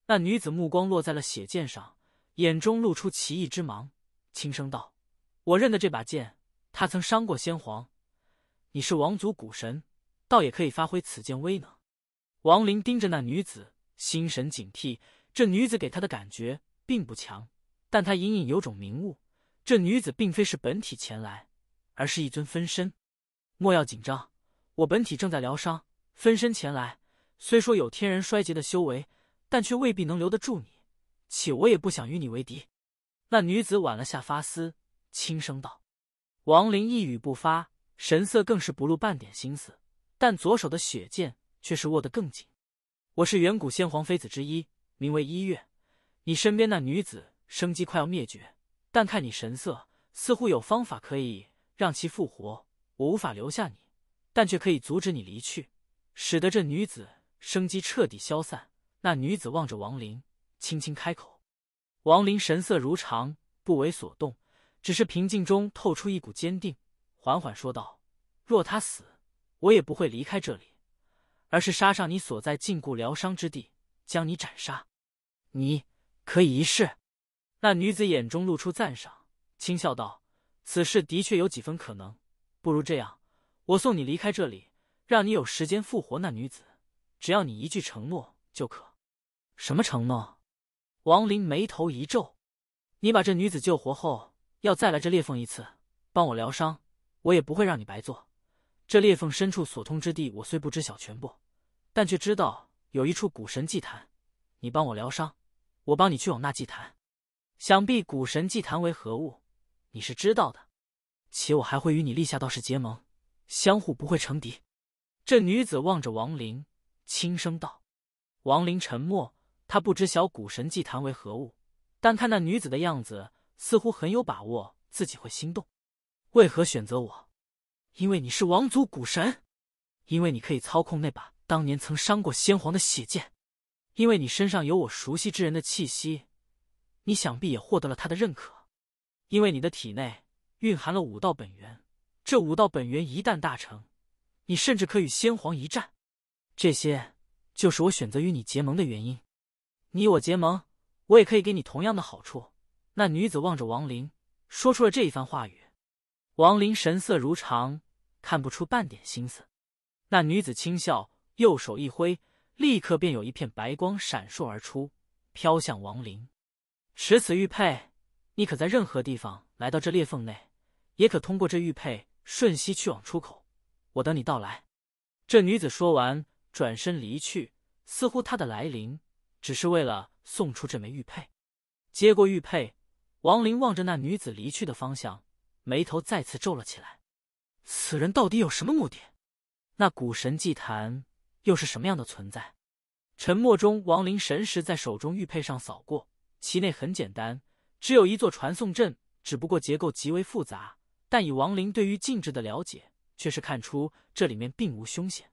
那女子目光落在了血剑上。眼中露出奇异之芒，轻声道：“我认得这把剑，他曾伤过先皇。你是王族古神，倒也可以发挥此剑威能。”王林盯着那女子，心神警惕。这女子给他的感觉并不强，但他隐隐有种明悟，这女子并非是本体前来，而是一尊分身。莫要紧张，我本体正在疗伤，分身前来，虽说有天人衰竭的修为，但却未必能留得住你。且我也不想与你为敌。那女子挽了下发丝，轻声道：“王林一语不发，神色更是不露半点心思，但左手的血剑却是握得更紧。我是远古先皇妃子之一，名为一月。你身边那女子生机快要灭绝，但看你神色，似乎有方法可以让其复活。我无法留下你，但却可以阻止你离去，使得这女子生机彻底消散。”那女子望着王林。轻轻开口，王林神色如常，不为所动，只是平静中透出一股坚定，缓缓说道：“若他死，我也不会离开这里，而是杀上你所在禁锢疗伤之地，将你斩杀。你可以一试。”那女子眼中露出赞赏，轻笑道：“此事的确有几分可能。不如这样，我送你离开这里，让你有时间复活。”那女子只要你一句承诺就可。什么承诺？王林眉头一皱：“你把这女子救活后，要再来这裂缝一次，帮我疗伤。我也不会让你白做。这裂缝深处所通之地，我虽不知晓全部，但却知道有一处古神祭坛。你帮我疗伤，我帮你去往那祭坛。想必古神祭坛为何物，你是知道的。且我还会与你立下道士结盟，相互不会成敌。”这女子望着王林，轻声道：“王林，沉默。”他不知晓古神祭坛为何物，但看那女子的样子，似乎很有把握自己会心动。为何选择我？因为你是王族古神，因为你可以操控那把当年曾伤过先皇的血剑，因为你身上有我熟悉之人的气息，你想必也获得了他的认可。因为你的体内蕴含了武道本源，这武道本源一旦大成，你甚至可与先皇一战。这些就是我选择与你结盟的原因。你我结盟，我也可以给你同样的好处。那女子望着王林，说出了这一番话语。王林神色如常，看不出半点心思。那女子轻笑，右手一挥，立刻便有一片白光闪烁而出，飘向王林。持此玉佩，你可在任何地方来到这裂缝内，也可通过这玉佩瞬息去往出口。我等你到来。这女子说完，转身离去，似乎她的来临。只是为了送出这枚玉佩。接过玉佩，王林望着那女子离去的方向，眉头再次皱了起来。此人到底有什么目的？那古神祭坛又是什么样的存在？沉默中，王林神识在手中玉佩上扫过，其内很简单，只有一座传送阵，只不过结构极为复杂。但以王林对于禁制的了解，却是看出这里面并无凶险。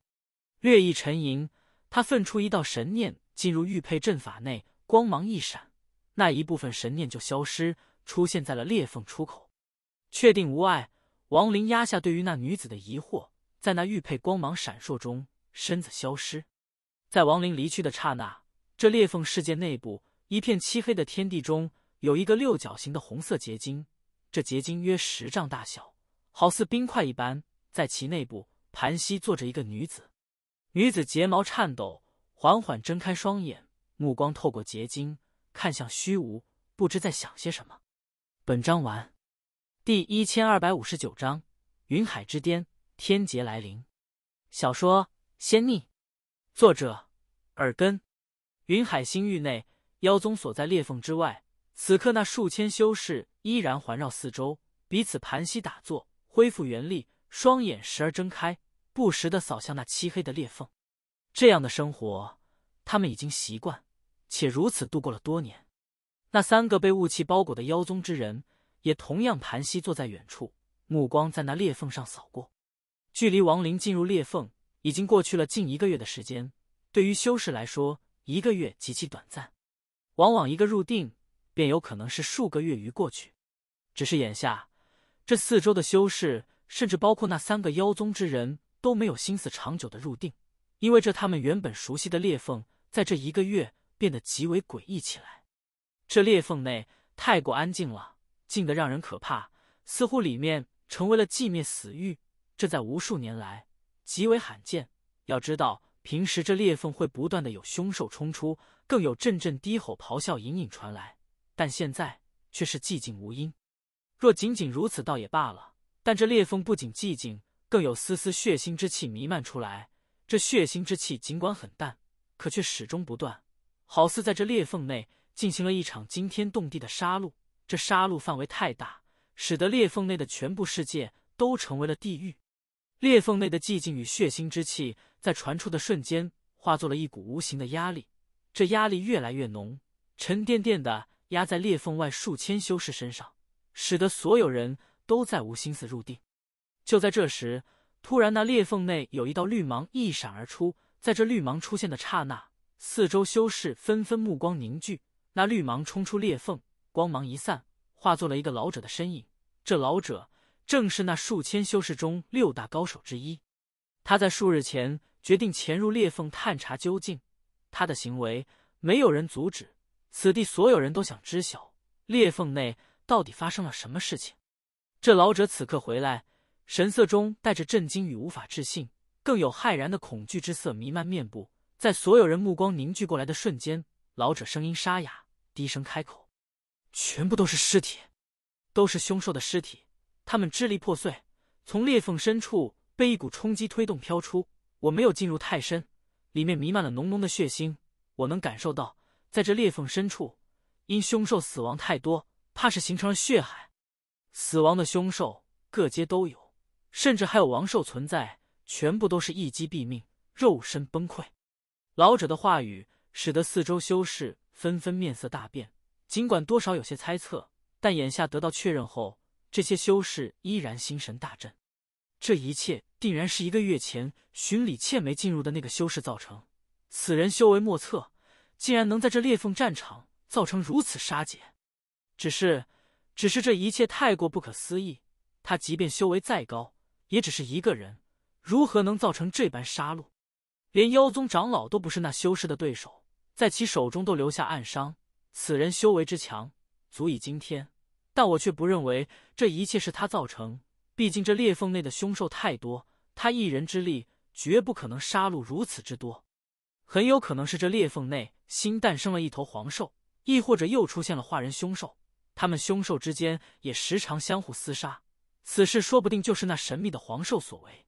略一沉吟，他分出一道神念。进入玉佩阵法内，光芒一闪，那一部分神念就消失，出现在了裂缝出口。确定无碍，王林压下对于那女子的疑惑，在那玉佩光芒闪烁中，身子消失。在王林离去的刹那，这裂缝世界内部一片漆黑的天地中，有一个六角形的红色结晶，这结晶约十丈大小，好似冰块一般。在其内部，盘膝坐着一个女子，女子睫毛颤抖。缓缓睁开双眼，目光透过结晶看向虚无，不知在想些什么。本章完。第一千二百五十九章云海之巅，天劫来临。小说《仙逆》，作者：耳根。云海星域内，妖宗所在裂缝之外，此刻那数千修士依然环绕四周，彼此盘膝打坐，恢复元力，双眼时而睁开，不时的扫向那漆黑的裂缝。这样的生活，他们已经习惯，且如此度过了多年。那三个被雾气包裹的妖宗之人，也同样盘膝坐在远处，目光在那裂缝上扫过。距离王林进入裂缝，已经过去了近一个月的时间。对于修士来说，一个月极其短暂，往往一个入定，便有可能是数个月余过去。只是眼下，这四周的修士，甚至包括那三个妖宗之人，都没有心思长久的入定。因为这他们原本熟悉的裂缝，在这一个月变得极为诡异起来。这裂缝内太过安静了，静得让人可怕，似乎里面成为了寂灭死域。这在无数年来极为罕见。要知道，平时这裂缝会不断的有凶兽冲出，更有阵阵低吼咆哮隐隐传来，但现在却是寂静无音。若仅仅如此，倒也罢了。但这裂缝不仅寂静，更有丝丝血腥之气弥漫出来。这血腥之气尽管很淡，可却始终不断，好似在这裂缝内进行了一场惊天动地的杀戮。这杀戮范围太大，使得裂缝内的全部世界都成为了地狱。裂缝内的寂静与血腥之气在传出的瞬间，化作了一股无形的压力。这压力越来越浓，沉甸甸的压在裂缝外数千修士身上，使得所有人都再无心思入定。就在这时，突然，那裂缝内有一道绿芒一闪而出。在这绿芒出现的刹那，四周修士纷纷目光凝聚。那绿芒冲出裂缝，光芒一散，化作了一个老者的身影。这老者正是那数千修士中六大高手之一。他在数日前决定潜入裂缝探查究竟，他的行为没有人阻止。此地所有人都想知晓裂缝内到底发生了什么事情。这老者此刻回来。神色中带着震惊与无法置信，更有骇然的恐惧之色弥漫面部。在所有人目光凝聚过来的瞬间，老者声音沙哑，低声开口：“全部都是尸体，都是凶兽的尸体。它们支离破碎，从裂缝深处被一股冲击推动飘出。我没有进入太深，里面弥漫了浓浓的血腥。我能感受到，在这裂缝深处，因凶兽死亡太多，怕是形成了血海。死亡的凶兽各阶都有。”甚至还有王兽存在，全部都是一击毙命，肉身崩溃。老者的话语使得四周修士纷纷面色大变，尽管多少有些猜测，但眼下得到确认后，这些修士依然心神大振。这一切定然是一个月前寻李倩梅进入的那个修士造成。此人修为莫测，竟然能在这裂缝战场造成如此杀劫。只是，只是这一切太过不可思议。他即便修为再高，也只是一个人，如何能造成这般杀戮？连妖宗长老都不是那修士的对手，在其手中都留下暗伤。此人修为之强，足以惊天。但我却不认为这一切是他造成，毕竟这裂缝内的凶兽太多，他一人之力绝不可能杀戮如此之多。很有可能是这裂缝内新诞生了一头黄兽，亦或者又出现了化人凶兽。他们凶兽之间也时常相互厮杀。此事说不定就是那神秘的黄兽所为。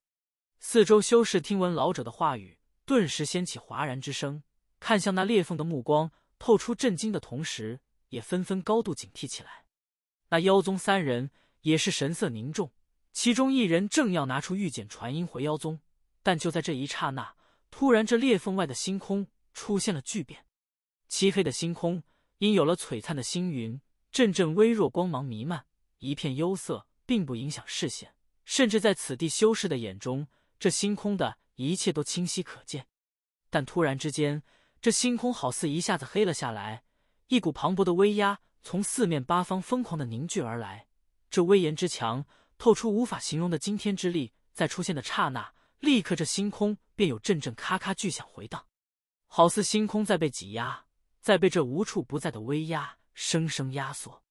四周修士听闻老者的话语，顿时掀起哗然之声，看向那裂缝的目光透出震惊的同时，也纷纷高度警惕起来。那妖宗三人也是神色凝重，其中一人正要拿出玉简传音回妖宗，但就在这一刹那，突然这裂缝外的星空出现了巨变。漆黑的星空因有了璀璨的星云，阵阵微弱光芒弥漫，一片幽色。并不影响视线，甚至在此地修士的眼中，这星空的一切都清晰可见。但突然之间，这星空好似一下子黑了下来，一股磅礴的威压从四面八方疯狂的凝聚而来，这威严之强，透出无法形容的惊天之力。在出现的刹那，立刻这星空便有阵阵咔咔巨响回荡，好似星空在被挤压，在被这无处不在的威压生生压缩。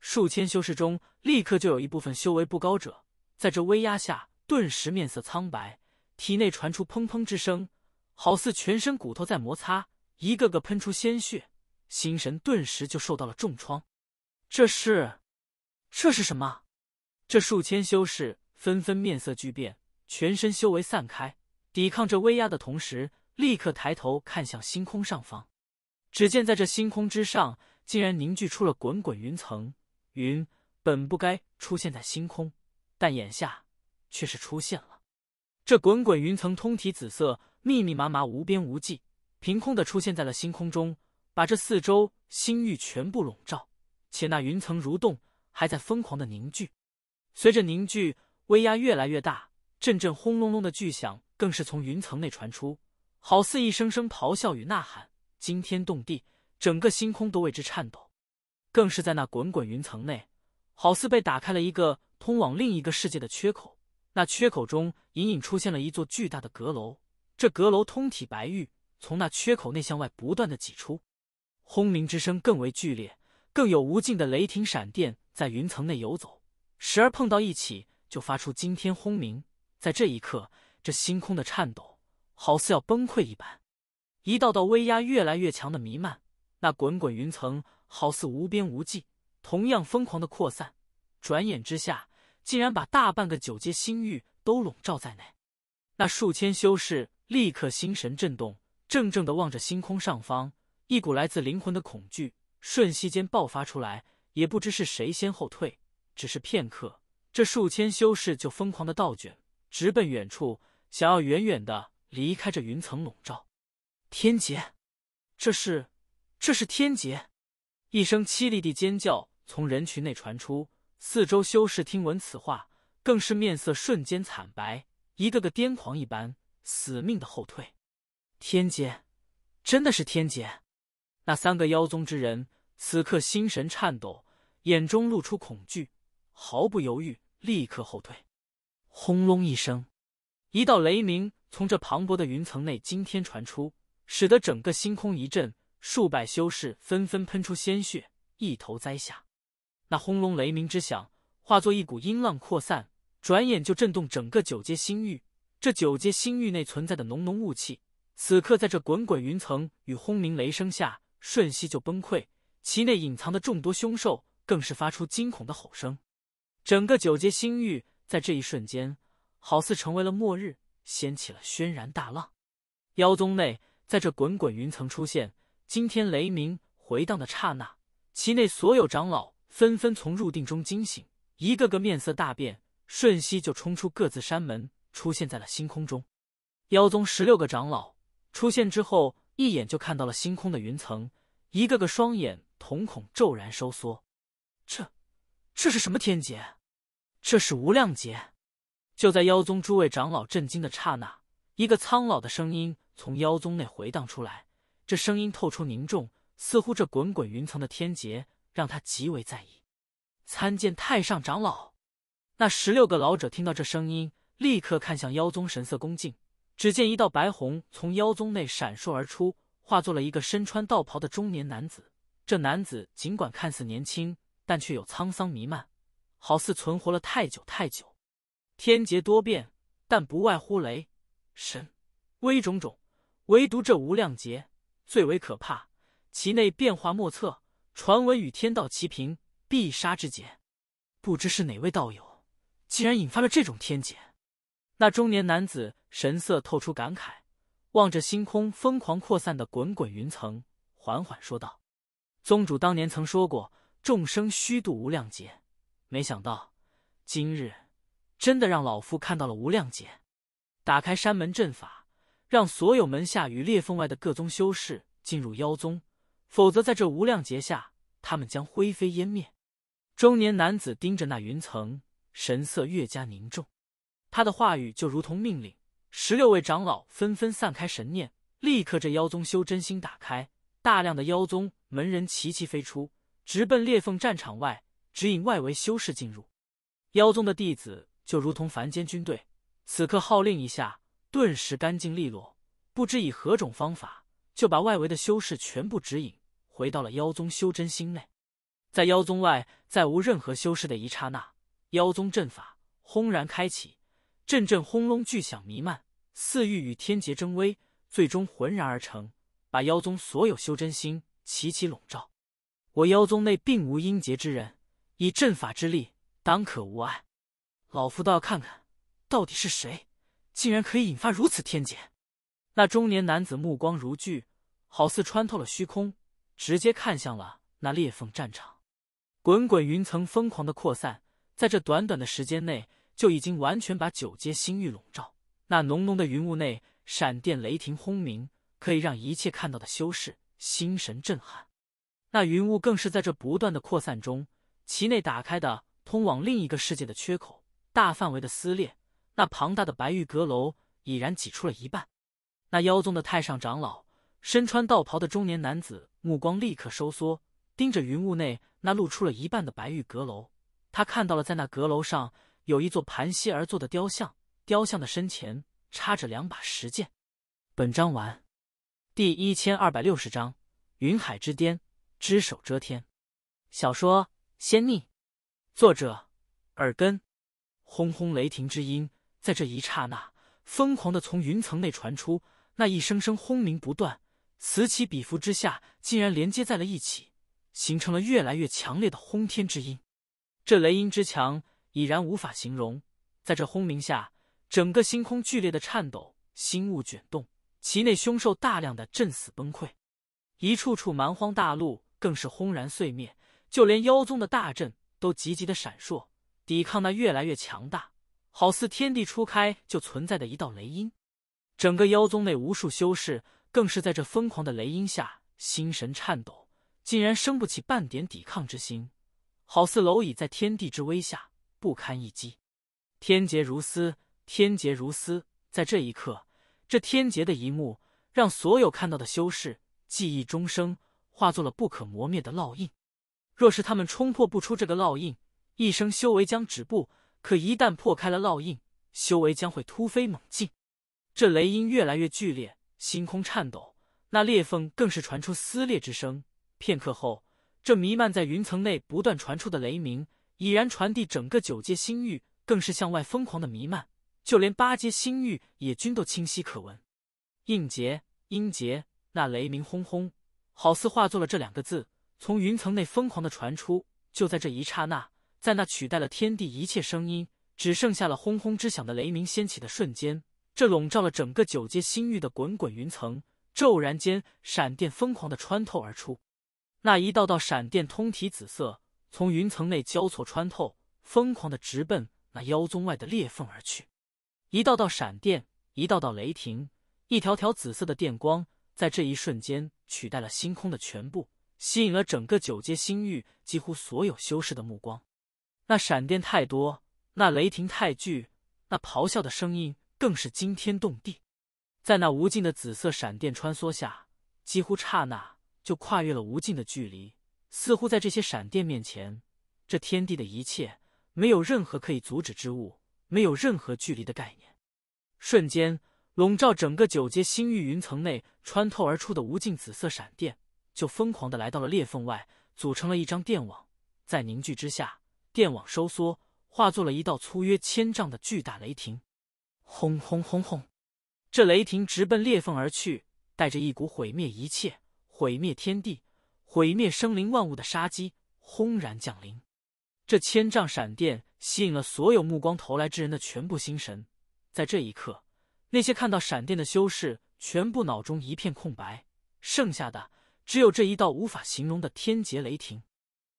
数千修士中，立刻就有一部分修为不高者，在这威压下，顿时面色苍白，体内传出砰砰之声，好似全身骨头在摩擦，一个个喷出鲜血，心神顿时就受到了重创。这是？这是什么？这数千修士纷纷面色巨变，全身修为散开，抵抗这威压的同时，立刻抬头看向星空上方，只见在这星空之上，竟然凝聚出了滚滚云层。云本不该出现在星空，但眼下却是出现了。这滚滚云层通体紫色，密密麻麻，无边无际，凭空的出现在了星空中，把这四周星域全部笼罩。且那云层蠕动，还在疯狂的凝聚。随着凝聚，威压越来越大，阵阵轰隆隆的巨响更是从云层内传出，好似一声声咆哮与呐喊，惊天动地，整个星空都为之颤抖。更是在那滚滚云层内，好似被打开了一个通往另一个世界的缺口。那缺口中隐隐出现了一座巨大的阁楼，这阁楼通体白玉，从那缺口内向外不断的挤出，轰鸣之声更为剧烈，更有无尽的雷霆闪电在云层内游走，时而碰到一起就发出惊天轰鸣。在这一刻，这星空的颤抖好似要崩溃一般，一道道威压越来越强的弥漫，那滚滚云层。好似无边无际，同样疯狂的扩散，转眼之下，竟然把大半个九阶星域都笼罩在内。那数千修士立刻心神震动，怔怔的望着星空上方，一股来自灵魂的恐惧瞬息间爆发出来。也不知是谁先后退，只是片刻，这数千修士就疯狂的倒卷，直奔远处，想要远远的离开这云层笼罩。天劫，这是，这是天劫！一声凄厉的尖叫从人群内传出，四周修士听闻此话，更是面色瞬间惨白，一个个癫狂一般，死命的后退。天劫，真的是天劫！那三个妖宗之人此刻心神颤抖，眼中露出恐惧，毫不犹豫，立刻后退。轰隆一声，一道雷鸣从这磅礴的云层内惊天传出，使得整个星空一震。数百修士纷纷喷出鲜血，一头栽下。那轰隆雷鸣之响，化作一股音浪扩散，转眼就震动整个九阶星域。这九阶星域内存在的浓浓雾气，此刻在这滚滚云层与轰鸣雷声下，瞬息就崩溃。其内隐藏的众多凶兽，更是发出惊恐的吼声。整个九阶星域在这一瞬间，好似成为了末日，掀起了轩然大浪。妖宗内，在这滚滚云层出现。惊天雷鸣回荡的刹那，其内所有长老纷纷从入定中惊醒，一个个面色大变，瞬息就冲出各自山门，出现在了星空中。妖宗十六个长老出现之后，一眼就看到了星空的云层，一个个双眼瞳孔骤然收缩。这，这是什么天劫？这是无量劫！就在妖宗诸位长老震惊的刹那，一个苍老的声音从妖宗内回荡出来。这声音透出凝重，似乎这滚滚云层的天劫让他极为在意。参见太上长老！那十六个老者听到这声音，立刻看向妖宗，神色恭敬。只见一道白虹从妖宗内闪烁而出，化作了一个身穿道袍的中年男子。这男子尽管看似年轻，但却有沧桑弥漫，好似存活了太久太久。天劫多变，但不外乎雷、神、威种种，唯独这无量劫。最为可怕，其内变化莫测，传闻与天道齐平，必杀之劫。不知是哪位道友，竟然引发了这种天劫？那中年男子神色透出感慨，望着星空疯狂扩散的滚滚云层，缓缓说道：“宗主当年曾说过，众生虚度无量劫，没想到今日真的让老夫看到了无量劫。”打开山门阵法。让所有门下与裂缝外的各宗修士进入妖宗，否则在这无量劫下，他们将灰飞烟灭。中年男子盯着那云层，神色越加凝重。他的话语就如同命令，十六位长老纷纷散开神念，立刻这妖宗修真心打开，大量的妖宗门人齐齐飞出，直奔裂缝战场外，指引外围修士进入。妖宗的弟子就如同凡间军队，此刻号令一下。顿时干净利落，不知以何种方法，就把外围的修士全部指引回到了妖宗修真心内。在妖宗外再无任何修士的一刹那，妖宗阵法轰然开启，阵阵轰隆巨响弥漫，似欲与天劫争威，最终浑然而成，把妖宗所有修真心齐齐笼罩。我妖宗内并无阴劫之人，以阵法之力，当可无碍。老夫倒要看看，到底是谁。竟然可以引发如此天劫！那中年男子目光如炬，好似穿透了虚空，直接看向了那裂缝战场。滚滚云层疯狂的扩散，在这短短的时间内，就已经完全把九阶星域笼罩。那浓浓的云雾内，闪电雷霆轰鸣，可以让一切看到的修士心神震撼。那云雾更是在这不断的扩散中，其内打开的通往另一个世界的缺口，大范围的撕裂。那庞大的白玉阁楼已然挤出了一半，那妖宗的太上长老身穿道袍的中年男子目光立刻收缩，盯着云雾内那露出了一半的白玉阁楼。他看到了，在那阁楼上有一座盘膝而坐的雕像，雕像的身前插着两把石剑。本章完，第一千二百六十章：云海之巅，只手遮天。小说《仙逆》，作者：耳根。轰轰雷霆之音。在这一刹那，疯狂的从云层内传出那一声声轰鸣不断，此起彼伏之下，竟然连接在了一起，形成了越来越强烈的轰天之音。这雷音之强已然无法形容。在这轰鸣下，整个星空剧烈的颤抖，星雾卷动，其内凶兽大量的震死崩溃，一处处蛮荒大陆更是轰然碎灭，就连妖宗的大阵都急急的闪烁，抵抗那越来越强大。好似天地初开就存在的一道雷音，整个妖宗内无数修士更是在这疯狂的雷音下心神颤抖，竟然生不起半点抵抗之心，好似蝼蚁在天地之威下不堪一击。天劫如斯，天劫如斯。在这一刻，这天劫的一幕让所有看到的修士记忆终生，化作了不可磨灭的烙印。若是他们冲破不出这个烙印，一生修为将止步。可一旦破开了烙印，修为将会突飞猛进。这雷音越来越剧烈，星空颤抖，那裂缝更是传出撕裂之声。片刻后，这弥漫在云层内不断传出的雷鸣，已然传递整个九界星域，更是向外疯狂的弥漫，就连八阶星域也均都清晰可闻。应劫，音劫！那雷鸣轰轰，好似化作了这两个字，从云层内疯狂的传出。就在这一刹那。在那取代了天地一切声音，只剩下了轰轰之响的雷鸣掀起的瞬间，这笼罩了整个九阶星域的滚滚云层骤然间，闪电疯狂的穿透而出。那一道道闪电通体紫色，从云层内交错穿透，疯狂的直奔那妖宗外的裂缝而去。一道道闪电，一道道雷霆，一条条紫色的电光，在这一瞬间取代了星空的全部，吸引了整个九阶星域几乎所有修士的目光。那闪电太多，那雷霆太巨，那咆哮的声音更是惊天动地。在那无尽的紫色闪电穿梭下，几乎刹那就跨越了无尽的距离。似乎在这些闪电面前，这天地的一切没有任何可以阻止之物，没有任何距离的概念。瞬间，笼罩整个九阶星域云层内穿透而出的无尽紫色闪电，就疯狂的来到了裂缝外，组成了一张电网，在凝聚之下。电网收缩，化作了一道粗约千丈的巨大雷霆，轰轰轰轰！这雷霆直奔裂缝而去，带着一股毁灭一切、毁灭天地、毁灭生灵万物的杀机，轰然降临。这千丈闪电吸引了所有目光投来之人的全部心神，在这一刻，那些看到闪电的修士全部脑中一片空白，剩下的只有这一道无法形容的天劫雷霆。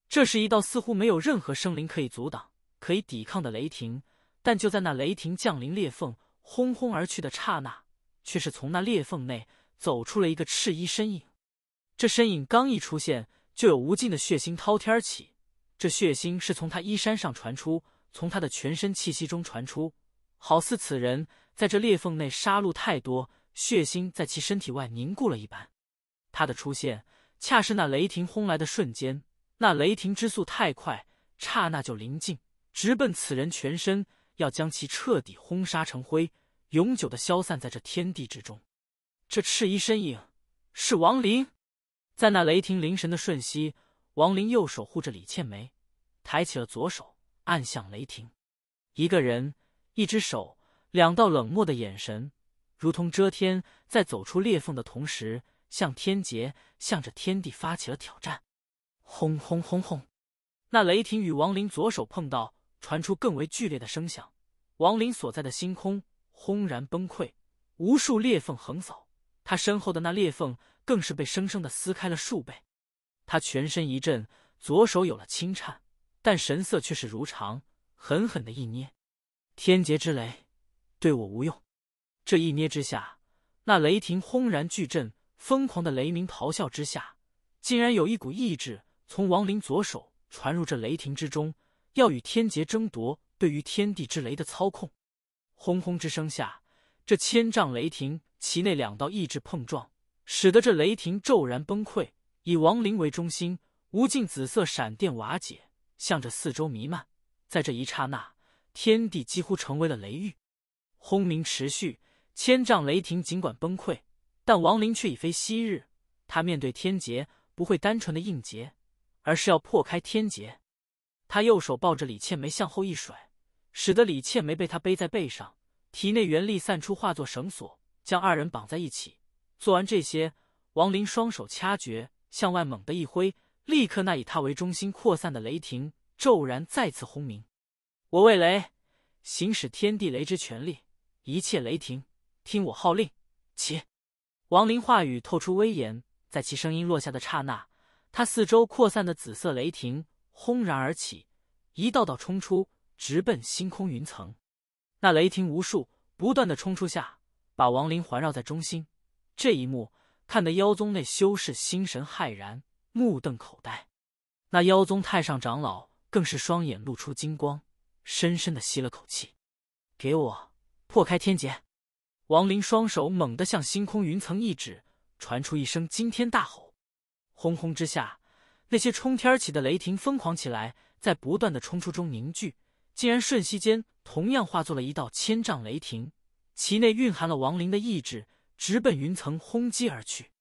这是一道似乎没有任何生灵可以阻挡、可以抵抗的雷霆，但就在那雷霆降临裂缝、轰轰而去的刹那，却是从那裂缝内走出了一个赤衣身影。这身影刚一出现，就有无尽的血腥滔天起。这血腥是从他衣衫上传出，从他的全身气息中传出，好似此人在这裂缝内杀戮太多，血腥在其身体外凝固了一般。他的出现，恰是那雷霆轰来的瞬间。那雷霆之速太快，刹那就临近，直奔此人全身，要将其彻底轰杀成灰，永久的消散在这天地之中。这赤衣身影是王林，在那雷霆临神的瞬息，王林右手护着李倩梅，抬起了左手，按向雷霆。一个人，一只手，两道冷漠的眼神，如同遮天，在走出裂缝的同时，向天劫，向着天地发起了挑战。轰轰轰轰！那雷霆与王林左手碰到，传出更为剧烈的声响。王林所在的星空轰然崩溃，无数裂缝横扫，他身后的那裂缝更是被生生的撕开了数倍。他全身一震，左手有了轻颤，但神色却是如常。狠狠的一捏，天劫之雷对我无用。这一捏之下，那雷霆轰然巨震，疯狂的雷鸣咆哮之下，竟然有一股意志。从王林左手传入这雷霆之中，要与天劫争夺对于天地之雷的操控。轰轰之声下，这千丈雷霆其内两道意志碰撞，使得这雷霆骤然崩溃。以王林为中心，无尽紫色闪电瓦解，向着四周弥漫。在这一刹那，天地几乎成为了雷域。轰鸣持续，千丈雷霆尽管崩溃，但王林却已非昔日。他面对天劫，不会单纯的应劫。而是要破开天劫。他右手抱着李倩梅向后一甩，使得李倩梅被他背在背上，体内元力散出，化作绳索将二人绑在一起。做完这些，王林双手掐诀，向外猛地一挥，立刻那以他为中心扩散的雷霆骤然再次轰鸣。我为雷，行使天地雷之权力，一切雷霆听我号令，起！王林话语透出威严，在其声音落下的刹那。他四周扩散的紫色雷霆轰然而起，一道道冲出，直奔星空云层。那雷霆无数，不断的冲出下，把王林环绕在中心。这一幕看得妖宗内修士心神骇然，目瞪口呆。那妖宗太上长老更是双眼露出金光，深深的吸了口气：“给我破开天劫！”王林双手猛地向星空云层一指，传出一声惊天大吼。轰轰之下，那些冲天而起的雷霆疯狂起来，在不断的冲出中凝聚，竟然瞬息间同样化作了一道千丈雷霆，其内蕴含了亡灵的意志，直奔云层轰击而去。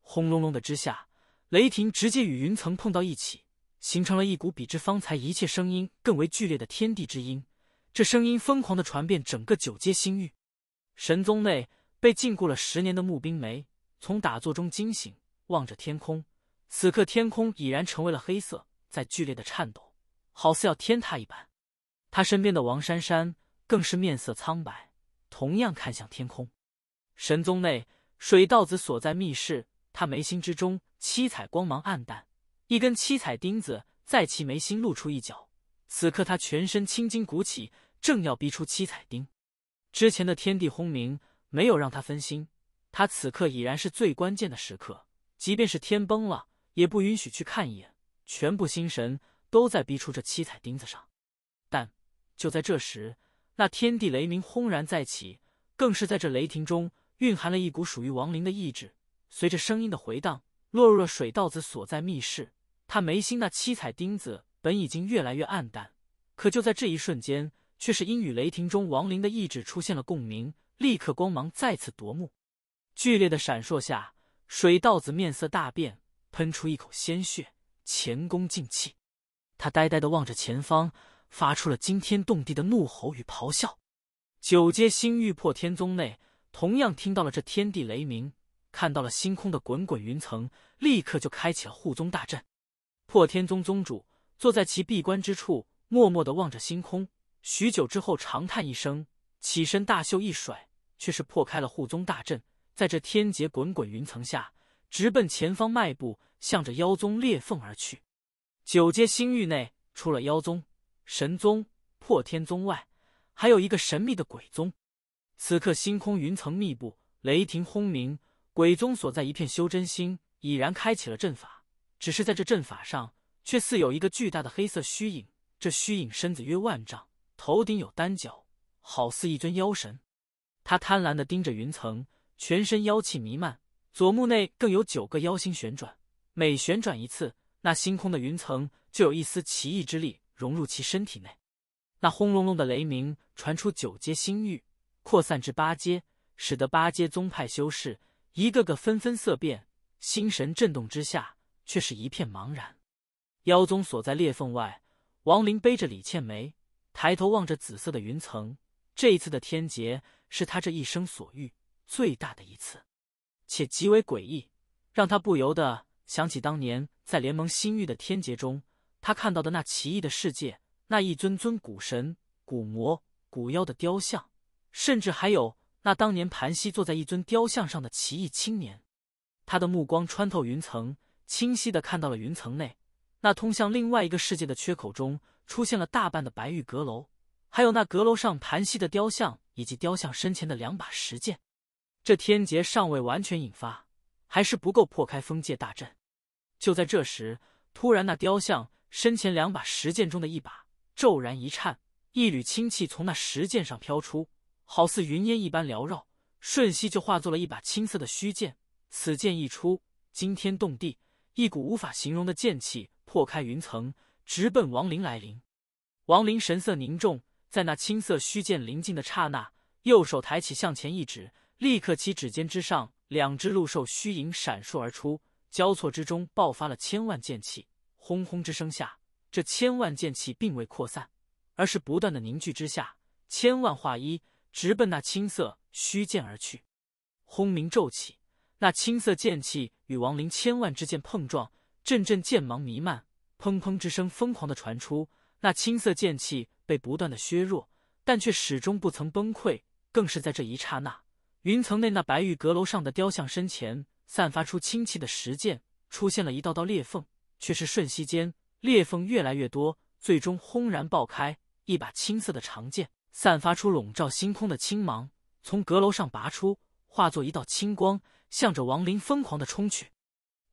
轰隆隆的之下，雷霆直接与云层碰到一起，形成了一股比之方才一切声音更为剧烈的天地之音。这声音疯狂的传遍整个九阶星域，神宗内被禁锢了十年的穆冰梅从打坐中惊醒，望着天空。此刻天空已然成为了黑色，在剧烈的颤抖，好似要天塌一般。他身边的王珊珊更是面色苍白，同样看向天空。神宗内，水道子所在密室，他眉心之中七彩光芒暗淡，一根七彩钉子在其眉心露出一角。此刻他全身青筋鼓起，正要逼出七彩钉。之前的天地轰鸣没有让他分心，他此刻已然是最关键的时刻，即便是天崩了。也不允许去看一眼，全部心神都在逼出这七彩钉子上。但就在这时，那天地雷鸣轰然再起，更是在这雷霆中蕴含了一股属于亡灵的意志。随着声音的回荡，落入了水道子所在密室。他眉心那七彩钉子本已经越来越暗淡，可就在这一瞬间，却是因与雷霆中亡灵的意志出现了共鸣，立刻光芒再次夺目，剧烈的闪烁下，水道子面色大变。喷出一口鲜血，前功尽弃。他呆呆地望着前方，发出了惊天动地的怒吼与咆哮。九阶星域破天宗内，同样听到了这天地雷鸣，看到了星空的滚滚云层，立刻就开启了护宗大阵。破天宗宗主坐在其闭关之处，默默的望着星空，许久之后长叹一声，起身大袖一甩，却是破开了护宗大阵，在这天劫滚滚云层下，直奔前方迈步。向着妖宗裂缝而去。九阶星域内，除了妖宗、神宗、破天宗外，还有一个神秘的鬼宗。此刻，星空云层密布，雷霆轰鸣。鬼宗所在一片修真星已然开启了阵法，只是在这阵法上，却似有一个巨大的黑色虚影。这虚影身子约万丈，头顶有单角，好似一尊妖神。他贪婪地盯着云层，全身妖气弥漫，左目内更有九个妖星旋转。每旋转一次，那星空的云层就有一丝奇异之力融入其身体内。那轰隆隆的雷鸣传出九阶星域，扩散至八阶，使得八阶宗派修士一个个纷纷色变，心神震动之下，却是一片茫然。妖宗所在裂缝外，王林背着李倩梅，抬头望着紫色的云层。这一次的天劫是他这一生所遇最大的一次，且极为诡异，让他不由得。想起当年在联盟新域的天劫中，他看到的那奇异的世界，那一尊尊古神、古魔、古妖的雕像，甚至还有那当年盘膝坐在一尊雕像上的奇异青年。他的目光穿透云层，清晰的看到了云层内那通向另外一个世界的缺口中出现了大半的白玉阁楼，还有那阁楼上盘膝的雕像以及雕像身前的两把石剑。这天劫尚未完全引发，还是不够破开封界大阵。就在这时，突然，那雕像身前两把石剑中的一把骤然一颤，一缕青气从那石剑上飘出，好似云烟一般缭绕，瞬息就化作了一把青色的虚剑。此剑一出，惊天动地，一股无法形容的剑气破开云层，直奔王林来临。王林神色凝重，在那青色虚剑临近的刹那，右手抬起向前一指，立刻其指尖之上两只鹿兽虚影闪烁而出。交错之中爆发了千万剑气，轰轰之声下，这千万剑气并未扩散，而是不断的凝聚之下，千万化一，直奔那青色虚剑而去。轰鸣骤起，那青色剑气与亡灵千万之剑碰撞，阵阵剑芒弥漫，砰砰之声疯狂的传出。那青色剑气被不断的削弱，但却始终不曾崩溃。更是在这一刹那，云层内那白玉阁楼上的雕像身前。散发出清气的石剑出现了一道道裂缝，却是瞬息间裂缝越来越多，最终轰然爆开。一把青色的长剑散发出笼罩星空的青芒，从阁楼上拔出，化作一道青光，向着王林疯狂的冲去。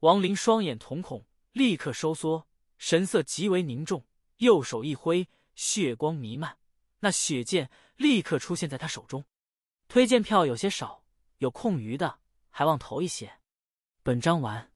王林双眼瞳孔立刻收缩，神色极为凝重，右手一挥，血光弥漫，那血剑立刻出现在他手中。推荐票有些少，有空余的还望投一些。本章完。